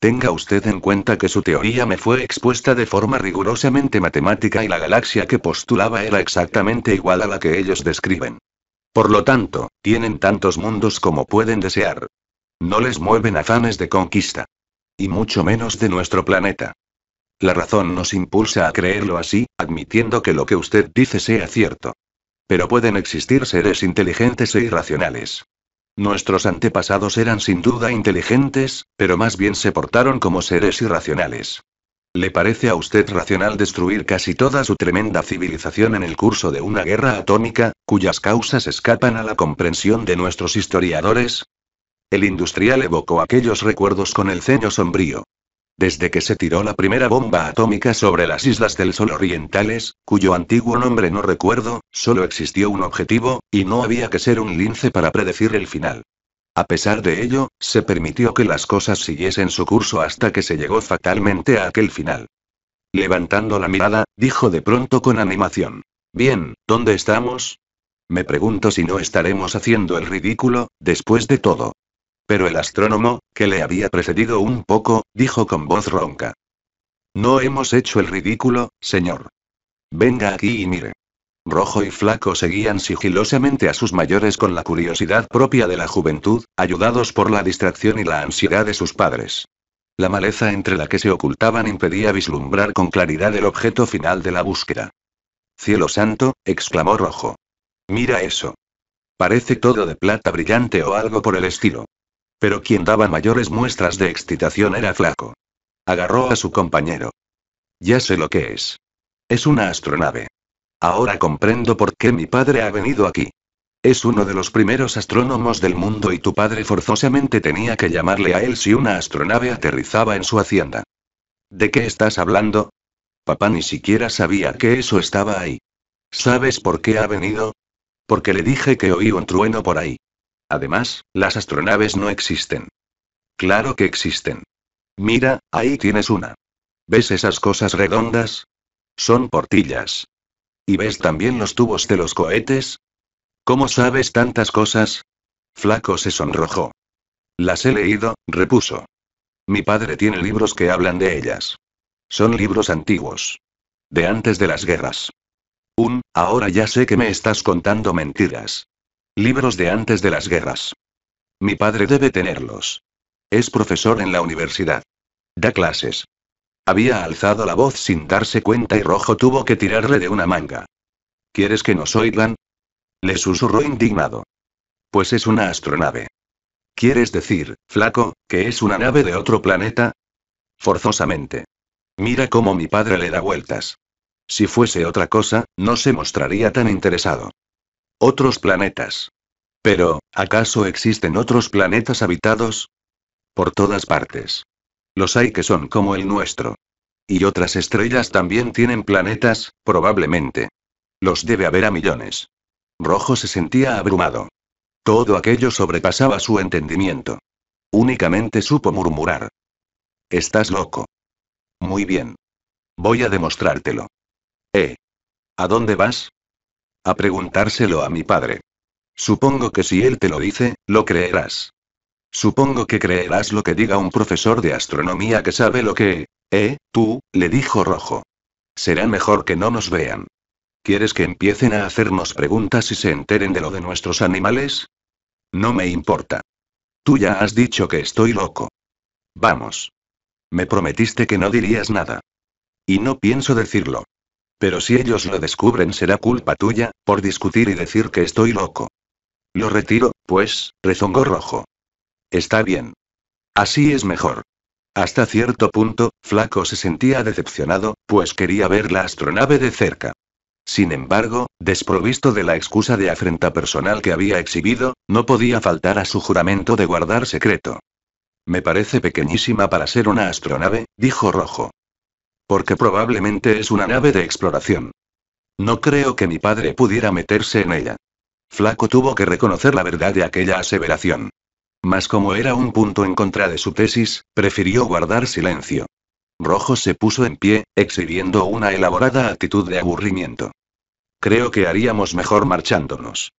Tenga usted en cuenta que su teoría me fue expuesta de forma rigurosamente matemática y la galaxia que postulaba era exactamente igual a la que ellos describen. Por lo tanto, tienen tantos mundos como pueden desear. No les mueven afanes de conquista. Y mucho menos de nuestro planeta. La razón nos impulsa a creerlo así, admitiendo que lo que usted dice sea cierto. Pero pueden existir seres inteligentes e irracionales. Nuestros antepasados eran sin duda inteligentes, pero más bien se portaron como seres irracionales. ¿Le parece a usted racional destruir casi toda su tremenda civilización en el curso de una guerra atómica, cuyas causas escapan a la comprensión de nuestros historiadores? El industrial evocó aquellos recuerdos con el ceño sombrío. Desde que se tiró la primera bomba atómica sobre las Islas del Sol Orientales, cuyo antiguo nombre no recuerdo, solo existió un objetivo, y no había que ser un lince para predecir el final. A pesar de ello, se permitió que las cosas siguiesen su curso hasta que se llegó fatalmente a aquel final. Levantando la mirada, dijo de pronto con animación. Bien, ¿dónde estamos? Me pregunto si no estaremos haciendo el ridículo, después de todo. Pero el astrónomo, que le había precedido un poco, dijo con voz ronca. No hemos hecho el ridículo, señor. Venga aquí y mire. Rojo y Flaco seguían sigilosamente a sus mayores con la curiosidad propia de la juventud, ayudados por la distracción y la ansiedad de sus padres. La maleza entre la que se ocultaban impedía vislumbrar con claridad el objeto final de la búsqueda. Cielo santo, exclamó Rojo. Mira eso. Parece todo de plata brillante o algo por el estilo. Pero quien daba mayores muestras de excitación era Flaco. Agarró a su compañero. Ya sé lo que es. Es una astronave. Ahora comprendo por qué mi padre ha venido aquí. Es uno de los primeros astrónomos del mundo y tu padre forzosamente tenía que llamarle a él si una astronave aterrizaba en su hacienda. ¿De qué estás hablando? Papá ni siquiera sabía que eso estaba ahí. ¿Sabes por qué ha venido? Porque le dije que oí un trueno por ahí. Además, las astronaves no existen. Claro que existen. Mira, ahí tienes una. ¿Ves esas cosas redondas? Son portillas. ¿Y ves también los tubos de los cohetes? ¿Cómo sabes tantas cosas? Flaco se sonrojó. Las he leído, repuso. Mi padre tiene libros que hablan de ellas. Son libros antiguos. De antes de las guerras. Un, ahora ya sé que me estás contando mentiras. Libros de antes de las guerras. Mi padre debe tenerlos. Es profesor en la universidad. Da clases. Había alzado la voz sin darse cuenta y Rojo tuvo que tirarle de una manga. ¿Quieres que nos oigan? Le susurró indignado. Pues es una astronave. ¿Quieres decir, flaco, que es una nave de otro planeta? Forzosamente. Mira cómo mi padre le da vueltas. Si fuese otra cosa, no se mostraría tan interesado. Otros planetas. Pero, ¿acaso existen otros planetas habitados? Por todas partes. Los hay que son como el nuestro. Y otras estrellas también tienen planetas, probablemente. Los debe haber a millones. Rojo se sentía abrumado. Todo aquello sobrepasaba su entendimiento. Únicamente supo murmurar. Estás loco. Muy bien. Voy a demostrártelo. ¿Eh? ¿A dónde vas? A preguntárselo a mi padre. Supongo que si él te lo dice, lo creerás. Supongo que creerás lo que diga un profesor de astronomía que sabe lo que... Eh, tú, le dijo Rojo. Será mejor que no nos vean. ¿Quieres que empiecen a hacernos preguntas y se enteren de lo de nuestros animales? No me importa. Tú ya has dicho que estoy loco. Vamos. Me prometiste que no dirías nada. Y no pienso decirlo. Pero si ellos lo descubren será culpa tuya, por discutir y decir que estoy loco. Lo retiro, pues, rezongó rojo. Está bien. Así es mejor. Hasta cierto punto, Flaco se sentía decepcionado, pues quería ver la astronave de cerca. Sin embargo, desprovisto de la excusa de afrenta personal que había exhibido, no podía faltar a su juramento de guardar secreto. Me parece pequeñísima para ser una astronave, dijo Rojo. Porque probablemente es una nave de exploración. No creo que mi padre pudiera meterse en ella. Flaco tuvo que reconocer la verdad de aquella aseveración. Mas como era un punto en contra de su tesis, prefirió guardar silencio. Rojo se puso en pie, exhibiendo una elaborada actitud de aburrimiento. Creo que haríamos mejor marchándonos.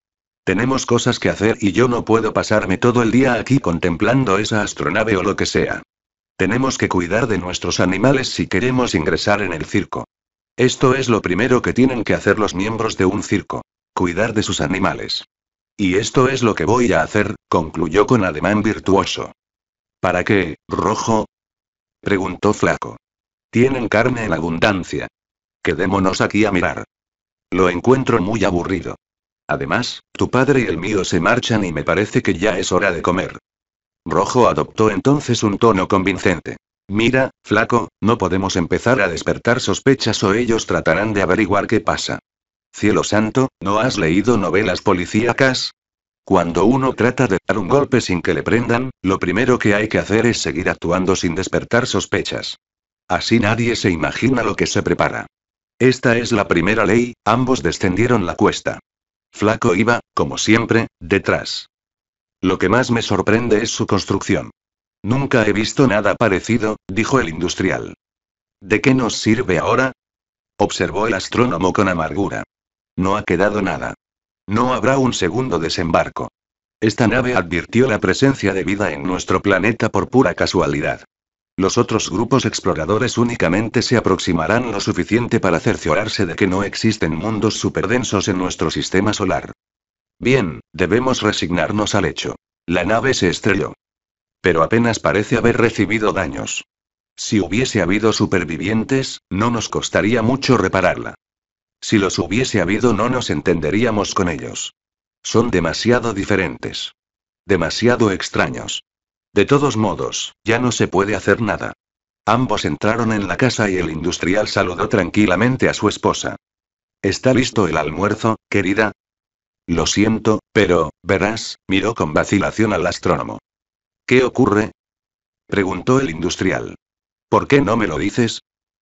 Tenemos cosas que hacer y yo no puedo pasarme todo el día aquí contemplando esa astronave o lo que sea. Tenemos que cuidar de nuestros animales si queremos ingresar en el circo. Esto es lo primero que tienen que hacer los miembros de un circo. Cuidar de sus animales. Y esto es lo que voy a hacer, concluyó con ademán virtuoso. ¿Para qué, rojo? preguntó Flaco. Tienen carne en abundancia. Quedémonos aquí a mirar. Lo encuentro muy aburrido. Además, tu padre y el mío se marchan y me parece que ya es hora de comer. Rojo adoptó entonces un tono convincente. Mira, flaco, no podemos empezar a despertar sospechas o ellos tratarán de averiguar qué pasa. Cielo santo, ¿no has leído novelas policíacas? Cuando uno trata de dar un golpe sin que le prendan, lo primero que hay que hacer es seguir actuando sin despertar sospechas. Así nadie se imagina lo que se prepara. Esta es la primera ley, ambos descendieron la cuesta. Flaco iba, como siempre, detrás. Lo que más me sorprende es su construcción. Nunca he visto nada parecido, dijo el industrial. ¿De qué nos sirve ahora? observó el astrónomo con amargura. No ha quedado nada. No habrá un segundo desembarco. Esta nave advirtió la presencia de vida en nuestro planeta por pura casualidad. Los otros grupos exploradores únicamente se aproximarán lo suficiente para cerciorarse de que no existen mundos superdensos en nuestro sistema solar. Bien, debemos resignarnos al hecho. La nave se estrelló. Pero apenas parece haber recibido daños. Si hubiese habido supervivientes, no nos costaría mucho repararla. Si los hubiese habido no nos entenderíamos con ellos. Son demasiado diferentes. Demasiado extraños. De todos modos, ya no se puede hacer nada. Ambos entraron en la casa y el industrial saludó tranquilamente a su esposa. ¿Está listo el almuerzo, querida? Lo siento, pero, verás, miró con vacilación al astrónomo. ¿Qué ocurre? preguntó el industrial. ¿Por qué no me lo dices?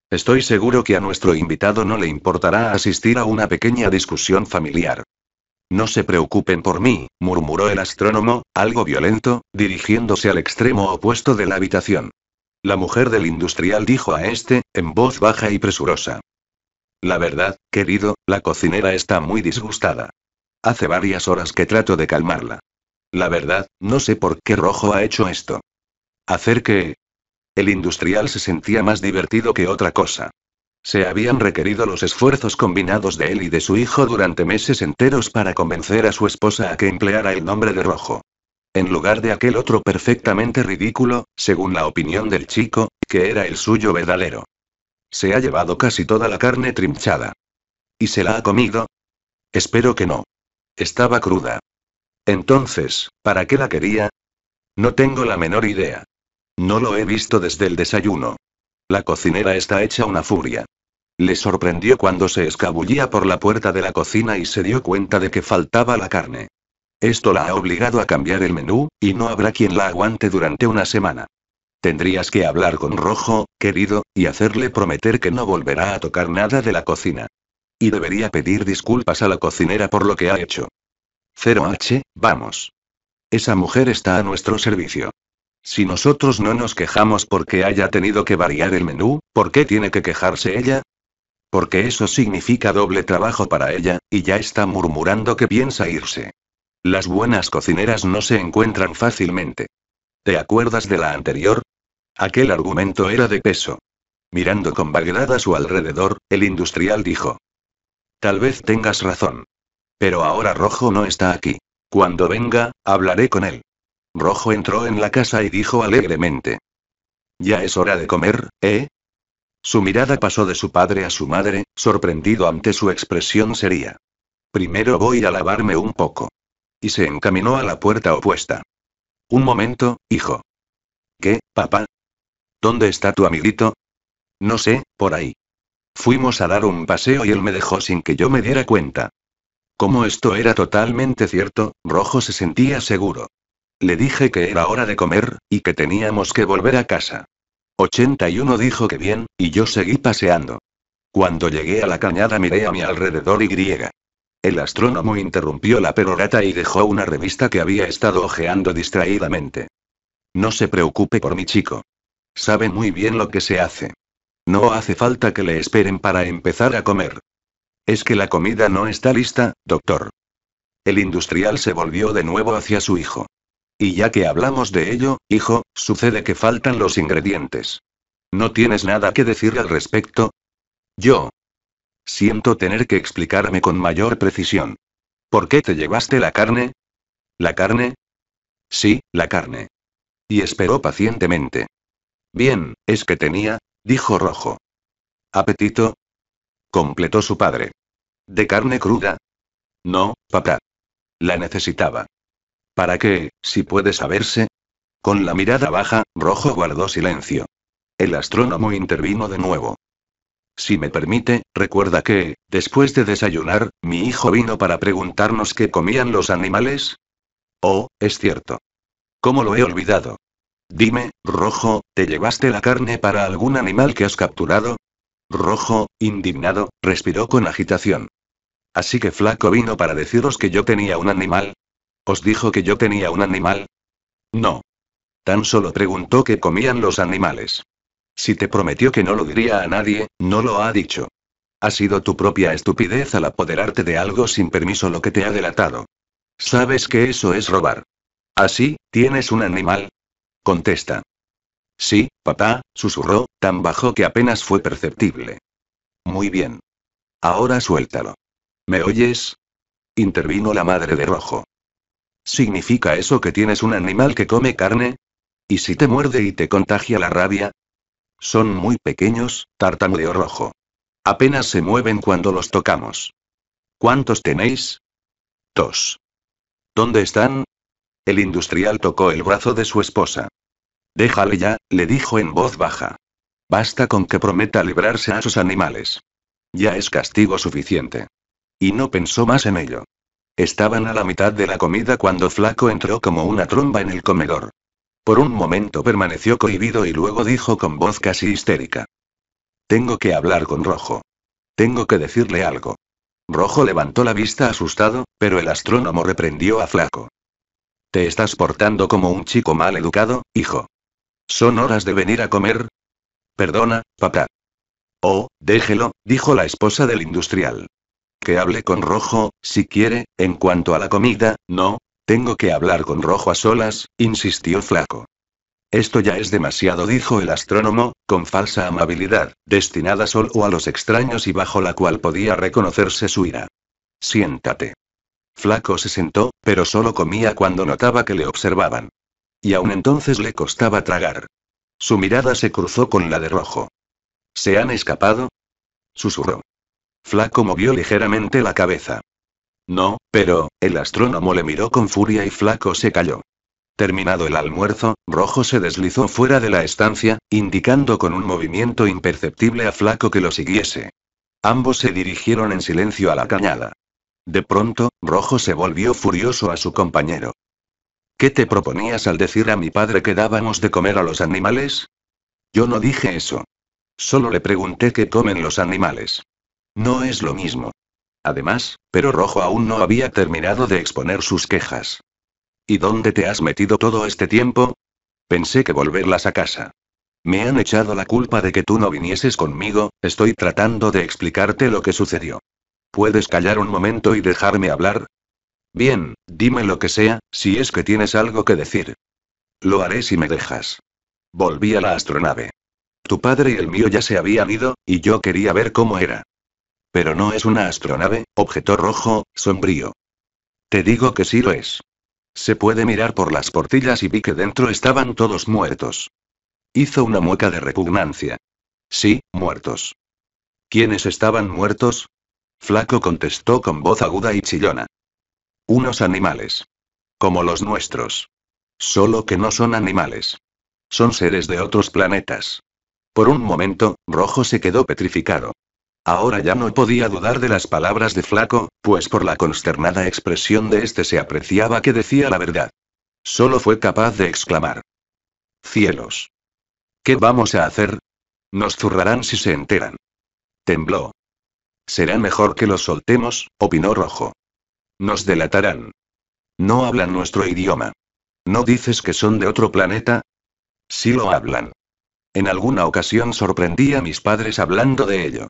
Estoy seguro que a nuestro invitado no le importará asistir a una pequeña discusión familiar. No se preocupen por mí, murmuró el astrónomo, algo violento, dirigiéndose al extremo opuesto de la habitación. La mujer del industrial dijo a este, en voz baja y presurosa. La verdad, querido, la cocinera está muy disgustada. Hace varias horas que trato de calmarla. La verdad, no sé por qué Rojo ha hecho esto. Hacer que... El industrial se sentía más divertido que otra cosa. Se habían requerido los esfuerzos combinados de él y de su hijo durante meses enteros para convencer a su esposa a que empleara el nombre de Rojo. En lugar de aquel otro perfectamente ridículo, según la opinión del chico, que era el suyo verdadero. Se ha llevado casi toda la carne trinchada. ¿Y se la ha comido? Espero que no. Estaba cruda. Entonces, ¿para qué la quería? No tengo la menor idea. No lo he visto desde el desayuno. La cocinera está hecha una furia. Le sorprendió cuando se escabullía por la puerta de la cocina y se dio cuenta de que faltaba la carne. Esto la ha obligado a cambiar el menú, y no habrá quien la aguante durante una semana. Tendrías que hablar con Rojo, querido, y hacerle prometer que no volverá a tocar nada de la cocina. Y debería pedir disculpas a la cocinera por lo que ha hecho. 0H, vamos. Esa mujer está a nuestro servicio. Si nosotros no nos quejamos porque haya tenido que variar el menú, ¿por qué tiene que quejarse ella? Porque eso significa doble trabajo para ella, y ya está murmurando que piensa irse. Las buenas cocineras no se encuentran fácilmente. ¿Te acuerdas de la anterior? Aquel argumento era de peso. Mirando con vaguedad a su alrededor, el industrial dijo. Tal vez tengas razón. Pero ahora Rojo no está aquí. Cuando venga, hablaré con él. Rojo entró en la casa y dijo alegremente. Ya es hora de comer, ¿eh? Su mirada pasó de su padre a su madre, sorprendido ante su expresión seria. Primero voy a lavarme un poco. Y se encaminó a la puerta opuesta. Un momento, hijo. ¿Qué, papá? ¿Dónde está tu amiguito? No sé, por ahí. Fuimos a dar un paseo y él me dejó sin que yo me diera cuenta. Como esto era totalmente cierto, Rojo se sentía seguro. Le dije que era hora de comer, y que teníamos que volver a casa. 81 dijo que bien, y yo seguí paseando. Cuando llegué a la cañada miré a mi alrededor y griega. El astrónomo interrumpió la perorata y dejó una revista que había estado hojeando distraídamente. No se preocupe por mi chico. Sabe muy bien lo que se hace. No hace falta que le esperen para empezar a comer. Es que la comida no está lista, doctor. El industrial se volvió de nuevo hacia su hijo. Y ya que hablamos de ello, hijo, sucede que faltan los ingredientes. ¿No tienes nada que decir al respecto? Yo. Siento tener que explicarme con mayor precisión. ¿Por qué te llevaste la carne? ¿La carne? Sí, la carne. Y esperó pacientemente. Bien, es que tenía, Dijo Rojo. ¿Apetito? Completó su padre. ¿De carne cruda? No, papá. La necesitaba. ¿Para qué, si puede saberse? Con la mirada baja, Rojo guardó silencio. El astrónomo intervino de nuevo. Si me permite, recuerda que, después de desayunar, mi hijo vino para preguntarnos qué comían los animales. Oh, es cierto. ¿Cómo lo he olvidado? Dime, Rojo, ¿te llevaste la carne para algún animal que has capturado? Rojo, indignado, respiró con agitación. Así que Flaco vino para deciros que yo tenía un animal. ¿Os dijo que yo tenía un animal? No. Tan solo preguntó qué comían los animales. Si te prometió que no lo diría a nadie, no lo ha dicho. Ha sido tu propia estupidez al apoderarte de algo sin permiso lo que te ha delatado. Sabes que eso es robar. Así, tienes un animal, Contesta. Sí, papá, susurró, tan bajo que apenas fue perceptible. Muy bien. Ahora suéltalo. ¿Me oyes? Intervino la madre de rojo. ¿Significa eso que tienes un animal que come carne? ¿Y si te muerde y te contagia la rabia? Son muy pequeños, tartamudeó rojo. Apenas se mueven cuando los tocamos. ¿Cuántos tenéis? Dos. ¿Dónde están? El industrial tocó el brazo de su esposa. Déjale ya, le dijo en voz baja. Basta con que prometa librarse a sus animales. Ya es castigo suficiente. Y no pensó más en ello. Estaban a la mitad de la comida cuando Flaco entró como una tromba en el comedor. Por un momento permaneció cohibido y luego dijo con voz casi histérica. Tengo que hablar con Rojo. Tengo que decirle algo. Rojo levantó la vista asustado, pero el astrónomo reprendió a Flaco. Te estás portando como un chico mal educado, hijo. Son horas de venir a comer. Perdona, papá. Oh, déjelo, dijo la esposa del industrial. Que hable con Rojo, si quiere, en cuanto a la comida, no. Tengo que hablar con Rojo a solas, insistió Flaco. Esto ya es demasiado, dijo el astrónomo, con falsa amabilidad, destinada solo a los extraños y bajo la cual podía reconocerse su ira. Siéntate. Flaco se sentó, pero solo comía cuando notaba que le observaban. Y aún entonces le costaba tragar. Su mirada se cruzó con la de Rojo. ¿Se han escapado? susurró. Flaco movió ligeramente la cabeza. No, pero, el astrónomo le miró con furia y Flaco se calló. Terminado el almuerzo, Rojo se deslizó fuera de la estancia, indicando con un movimiento imperceptible a Flaco que lo siguiese. Ambos se dirigieron en silencio a la cañada. De pronto, Rojo se volvió furioso a su compañero. ¿Qué te proponías al decir a mi padre que dábamos de comer a los animales? Yo no dije eso. Solo le pregunté qué comen los animales. No es lo mismo. Además, pero Rojo aún no había terminado de exponer sus quejas. ¿Y dónde te has metido todo este tiempo? Pensé que volverlas a casa. Me han echado la culpa de que tú no vinieses conmigo, estoy tratando de explicarte lo que sucedió. ¿Puedes callar un momento y dejarme hablar? Bien, dime lo que sea, si es que tienes algo que decir. Lo haré si me dejas. Volví a la astronave. Tu padre y el mío ya se habían ido, y yo quería ver cómo era. Pero no es una astronave, objetó rojo, sombrío. Te digo que sí lo es. Se puede mirar por las portillas y vi que dentro estaban todos muertos. Hizo una mueca de repugnancia. Sí, muertos. ¿Quiénes estaban muertos? Flaco contestó con voz aguda y chillona. Unos animales. Como los nuestros. Solo que no son animales. Son seres de otros planetas. Por un momento, Rojo se quedó petrificado. Ahora ya no podía dudar de las palabras de Flaco, pues por la consternada expresión de este se apreciaba que decía la verdad. Solo fue capaz de exclamar. Cielos. ¿Qué vamos a hacer? Nos zurrarán si se enteran. Tembló, Será mejor que los soltemos, opinó Rojo. Nos delatarán. No hablan nuestro idioma. ¿No dices que son de otro planeta? Sí lo hablan. En alguna ocasión sorprendí a mis padres hablando de ello.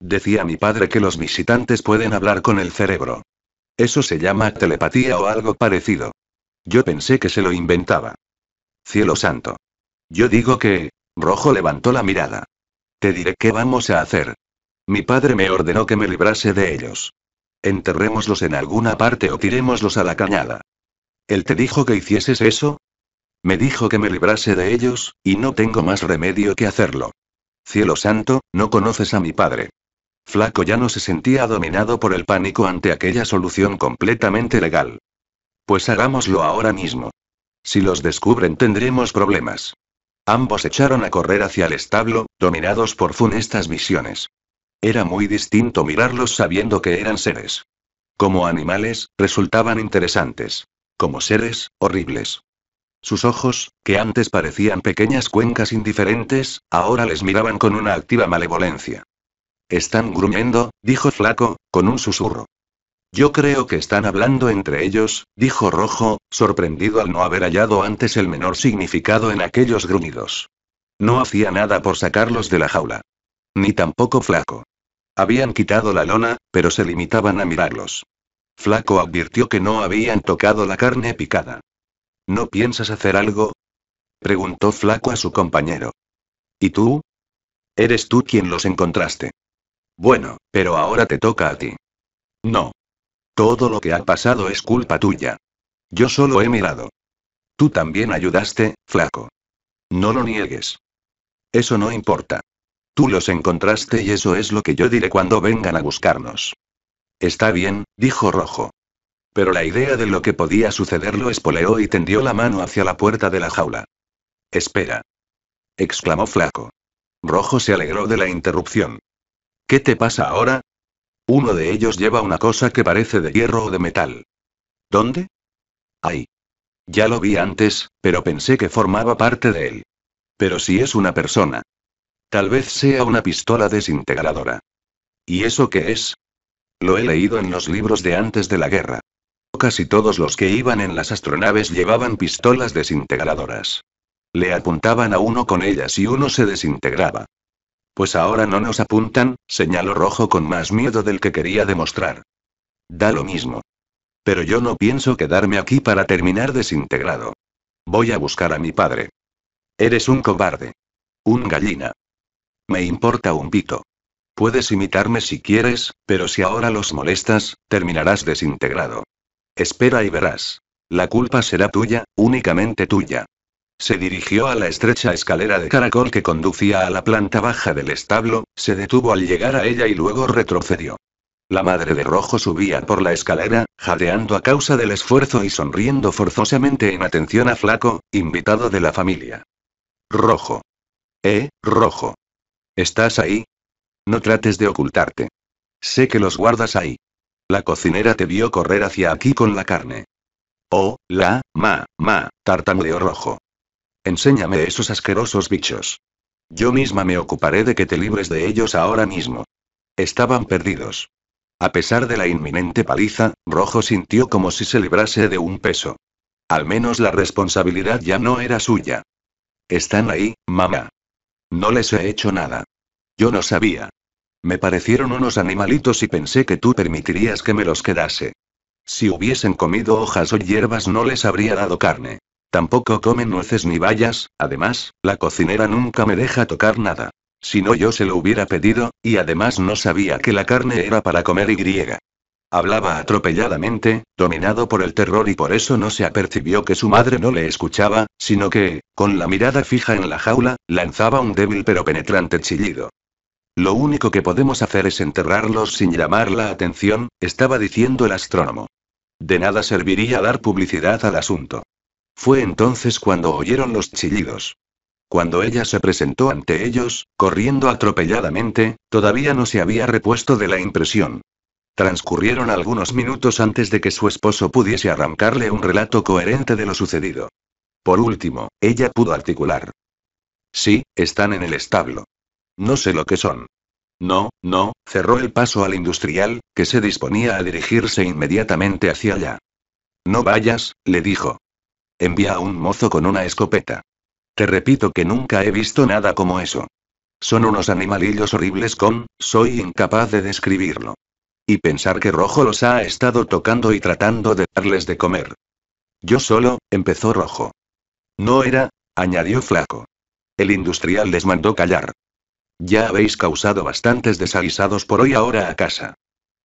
Decía mi padre que los visitantes pueden hablar con el cerebro. Eso se llama telepatía o algo parecido. Yo pensé que se lo inventaba. Cielo santo. Yo digo que... Rojo levantó la mirada. Te diré qué vamos a hacer. Mi padre me ordenó que me librase de ellos. Enterrémoslos en alguna parte o tirémoslos a la cañada. ¿Él te dijo que hicieses eso? Me dijo que me librase de ellos, y no tengo más remedio que hacerlo. Cielo santo, no conoces a mi padre. Flaco ya no se sentía dominado por el pánico ante aquella solución completamente legal. Pues hagámoslo ahora mismo. Si los descubren tendremos problemas. Ambos echaron a correr hacia el establo, dominados por funestas visiones. Era muy distinto mirarlos sabiendo que eran seres. Como animales, resultaban interesantes. Como seres, horribles. Sus ojos, que antes parecían pequeñas cuencas indiferentes, ahora les miraban con una activa malevolencia. Están gruñendo, dijo Flaco, con un susurro. Yo creo que están hablando entre ellos, dijo Rojo, sorprendido al no haber hallado antes el menor significado en aquellos gruñidos. No hacía nada por sacarlos de la jaula. Ni tampoco Flaco. Habían quitado la lona, pero se limitaban a mirarlos. Flaco advirtió que no habían tocado la carne picada. ¿No piensas hacer algo? preguntó Flaco a su compañero. ¿Y tú? Eres tú quien los encontraste. Bueno, pero ahora te toca a ti. No. Todo lo que ha pasado es culpa tuya. Yo solo he mirado. Tú también ayudaste, Flaco. No lo niegues. Eso no importa. Tú los encontraste y eso es lo que yo diré cuando vengan a buscarnos. Está bien, dijo Rojo. Pero la idea de lo que podía suceder lo espoleó y tendió la mano hacia la puerta de la jaula. Espera. exclamó Flaco. Rojo se alegró de la interrupción. ¿Qué te pasa ahora? Uno de ellos lleva una cosa que parece de hierro o de metal. ¿Dónde? Ahí. Ya lo vi antes, pero pensé que formaba parte de él. Pero si es una persona. Tal vez sea una pistola desintegradora. ¿Y eso qué es? Lo he leído en los libros de antes de la guerra. Casi todos los que iban en las astronaves llevaban pistolas desintegradoras. Le apuntaban a uno con ellas y uno se desintegraba. Pues ahora no nos apuntan, señaló Rojo con más miedo del que quería demostrar. Da lo mismo. Pero yo no pienso quedarme aquí para terminar desintegrado. Voy a buscar a mi padre. Eres un cobarde. Un gallina. Me importa un pito. Puedes imitarme si quieres, pero si ahora los molestas, terminarás desintegrado. Espera y verás. La culpa será tuya, únicamente tuya. Se dirigió a la estrecha escalera de caracol que conducía a la planta baja del establo, se detuvo al llegar a ella y luego retrocedió. La madre de rojo subía por la escalera, jadeando a causa del esfuerzo y sonriendo forzosamente en atención a Flaco, invitado de la familia. Rojo. Eh, rojo. ¿Estás ahí? No trates de ocultarte. Sé que los guardas ahí. La cocinera te vio correr hacia aquí con la carne. Oh, la, ma, ma, tartamudeo rojo. Enséñame esos asquerosos bichos. Yo misma me ocuparé de que te libres de ellos ahora mismo. Estaban perdidos. A pesar de la inminente paliza, Rojo sintió como si se librase de un peso. Al menos la responsabilidad ya no era suya. Están ahí, mamá. No les he hecho nada. Yo no sabía. Me parecieron unos animalitos y pensé que tú permitirías que me los quedase. Si hubiesen comido hojas o hierbas no les habría dado carne. Tampoco comen nueces ni bayas, además, la cocinera nunca me deja tocar nada. Si no yo se lo hubiera pedido, y además no sabía que la carne era para comer y griega. Hablaba atropelladamente, dominado por el terror y por eso no se apercibió que su madre no le escuchaba, sino que, con la mirada fija en la jaula, lanzaba un débil pero penetrante chillido. Lo único que podemos hacer es enterrarlos sin llamar la atención, estaba diciendo el astrónomo. De nada serviría dar publicidad al asunto. Fue entonces cuando oyeron los chillidos. Cuando ella se presentó ante ellos, corriendo atropelladamente, todavía no se había repuesto de la impresión. Transcurrieron algunos minutos antes de que su esposo pudiese arrancarle un relato coherente de lo sucedido. Por último, ella pudo articular. Sí, están en el establo. No sé lo que son. No, no, cerró el paso al industrial, que se disponía a dirigirse inmediatamente hacia allá. No vayas, le dijo. Envía a un mozo con una escopeta. Te repito que nunca he visto nada como eso. Son unos animalillos horribles con, soy incapaz de describirlo. Y pensar que Rojo los ha estado tocando y tratando de darles de comer. Yo solo, empezó Rojo. No era, añadió Flaco. El industrial les mandó callar. Ya habéis causado bastantes desaguisados por hoy ahora a casa.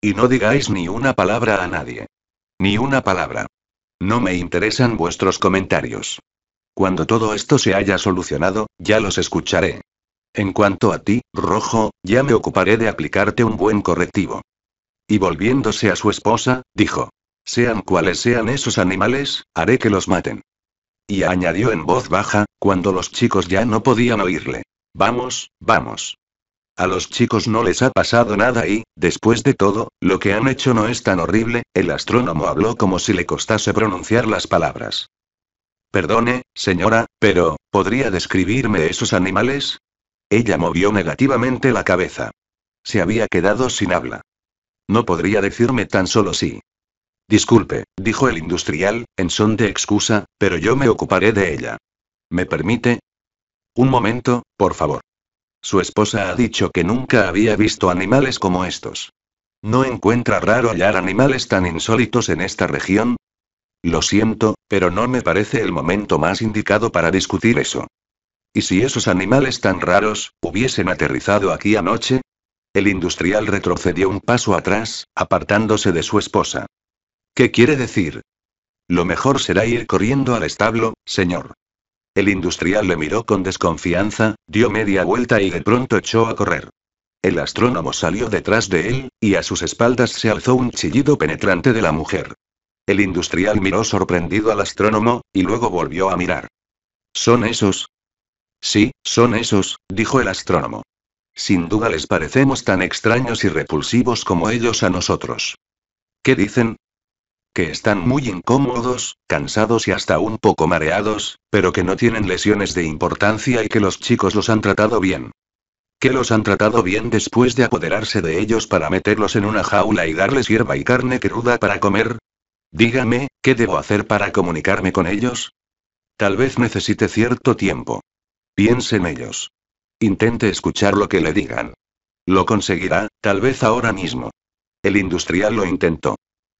Y no digáis ni una palabra a nadie. Ni una palabra. No me interesan vuestros comentarios. Cuando todo esto se haya solucionado, ya los escucharé. En cuanto a ti, Rojo, ya me ocuparé de aplicarte un buen correctivo. Y volviéndose a su esposa, dijo, Sean cuales sean esos animales, haré que los maten. Y añadió en voz baja, cuando los chicos ya no podían oírle. Vamos, vamos. A los chicos no les ha pasado nada y, después de todo, lo que han hecho no es tan horrible, el astrónomo habló como si le costase pronunciar las palabras. Perdone, señora, pero, ¿podría describirme esos animales? Ella movió negativamente la cabeza. Se había quedado sin habla. No podría decirme tan solo sí. Disculpe, dijo el industrial, en son de excusa, pero yo me ocuparé de ella. ¿Me permite? Un momento, por favor. Su esposa ha dicho que nunca había visto animales como estos. ¿No encuentra raro hallar animales tan insólitos en esta región? Lo siento, pero no me parece el momento más indicado para discutir eso. ¿Y si esos animales tan raros hubiesen aterrizado aquí anoche? El industrial retrocedió un paso atrás, apartándose de su esposa. ¿Qué quiere decir? Lo mejor será ir corriendo al establo, señor. El industrial le miró con desconfianza, dio media vuelta y de pronto echó a correr. El astrónomo salió detrás de él, y a sus espaldas se alzó un chillido penetrante de la mujer. El industrial miró sorprendido al astrónomo, y luego volvió a mirar. ¿Son esos? Sí, son esos, dijo el astrónomo. Sin duda les parecemos tan extraños y repulsivos como ellos a nosotros. ¿Qué dicen? Que están muy incómodos, cansados y hasta un poco mareados, pero que no tienen lesiones de importancia y que los chicos los han tratado bien. Que los han tratado bien después de apoderarse de ellos para meterlos en una jaula y darles hierba y carne cruda para comer. Dígame, ¿qué debo hacer para comunicarme con ellos? Tal vez necesite cierto tiempo. Piensen ellos. Intente escuchar lo que le digan. Lo conseguirá, tal vez ahora mismo. El industrial lo intentó.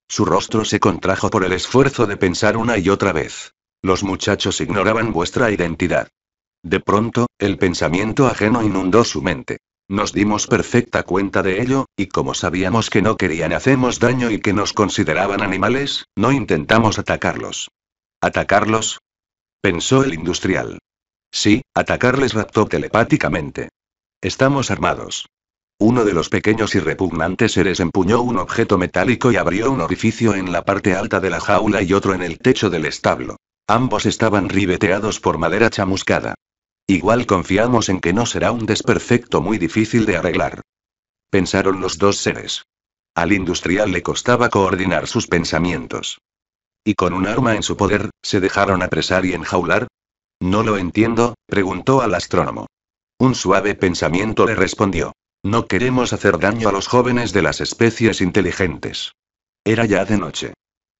Su rostro se contrajo por el esfuerzo de pensar una y otra vez. Los muchachos ignoraban vuestra identidad. De pronto, el pensamiento ajeno inundó su mente. Nos dimos perfecta cuenta de ello, y como sabíamos que no querían hacernos daño y que nos consideraban animales, no intentamos atacarlos. ¿Atacarlos? pensó el industrial. Sí, atacarles raptó telepáticamente. Estamos armados. Uno de los pequeños y repugnantes seres empuñó un objeto metálico y abrió un orificio en la parte alta de la jaula y otro en el techo del establo. Ambos estaban ribeteados por madera chamuscada. Igual confiamos en que no será un desperfecto muy difícil de arreglar. Pensaron los dos seres. Al industrial le costaba coordinar sus pensamientos. Y con un arma en su poder, se dejaron apresar y enjaular, ¿No lo entiendo? preguntó al astrónomo. Un suave pensamiento le respondió. No queremos hacer daño a los jóvenes de las especies inteligentes. Era ya de noche.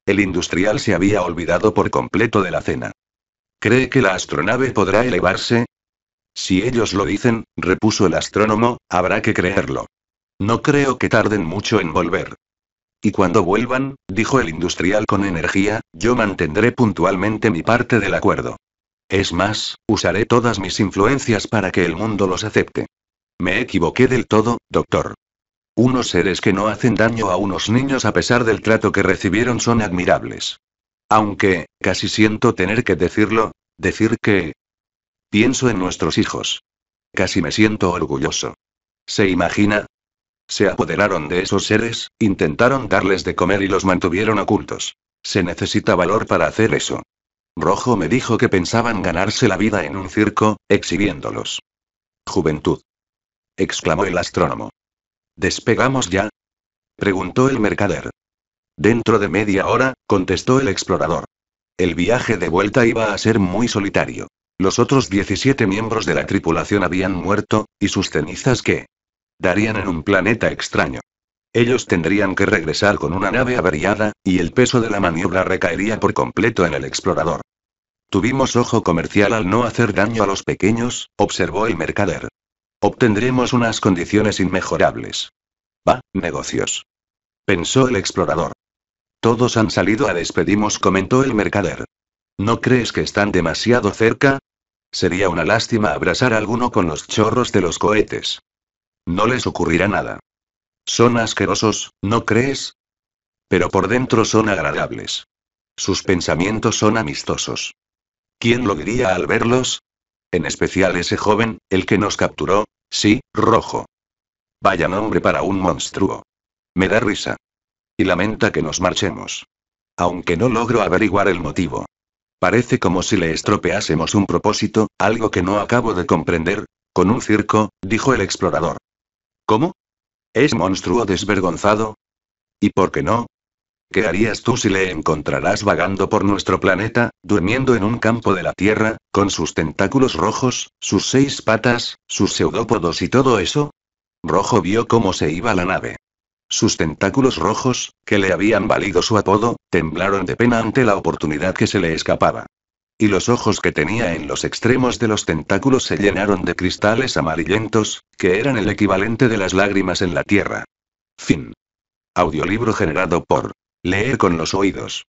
El industrial se había olvidado por completo de la cena. ¿Cree que la astronave podrá elevarse? Si ellos lo dicen, repuso el astrónomo, habrá que creerlo. No creo que tarden mucho en volver. Y cuando vuelvan, dijo el industrial con energía, yo mantendré puntualmente mi parte del acuerdo. Es más, usaré todas mis influencias para que el mundo los acepte. Me equivoqué del todo, doctor. Unos seres que no hacen daño a unos niños a pesar del trato que recibieron son admirables. Aunque, casi siento tener que decirlo, decir que... Pienso en nuestros hijos. Casi me siento orgulloso. ¿Se imagina? Se apoderaron de esos seres, intentaron darles de comer y los mantuvieron ocultos. Se necesita valor para hacer eso. Rojo me dijo que pensaban ganarse la vida en un circo, exhibiéndolos. Juventud. exclamó el astrónomo. ¿Despegamos ya? preguntó el mercader. Dentro de media hora, contestó el explorador. El viaje de vuelta iba a ser muy solitario. Los otros 17 miembros de la tripulación habían muerto, y sus cenizas que darían en un planeta extraño. Ellos tendrían que regresar con una nave averiada, y el peso de la maniobra recaería por completo en el explorador. Tuvimos ojo comercial al no hacer daño a los pequeños, observó el mercader. Obtendremos unas condiciones inmejorables. Va, negocios. Pensó el explorador. Todos han salido a despedimos, comentó el mercader. ¿No crees que están demasiado cerca? Sería una lástima abrasar a alguno con los chorros de los cohetes. No les ocurrirá nada. Son asquerosos, ¿no crees? Pero por dentro son agradables. Sus pensamientos son amistosos. ¿Quién lo diría al verlos? En especial ese joven, el que nos capturó, sí, rojo. Vaya nombre para un monstruo. Me da risa. Y lamenta que nos marchemos. Aunque no logro averiguar el motivo. Parece como si le estropeásemos un propósito, algo que no acabo de comprender. Con un circo, dijo el explorador. ¿Cómo? ¿Es monstruo desvergonzado? ¿Y por qué no? ¿Qué harías tú si le encontrarás vagando por nuestro planeta, durmiendo en un campo de la Tierra, con sus tentáculos rojos, sus seis patas, sus pseudópodos y todo eso? Rojo vio cómo se iba la nave. Sus tentáculos rojos, que le habían valido su apodo, temblaron de pena ante la oportunidad que se le escapaba y los ojos que tenía en los extremos de los tentáculos se llenaron de cristales amarillentos, que eran el equivalente de las lágrimas en la tierra. Fin. Audiolibro generado por Leer con los oídos.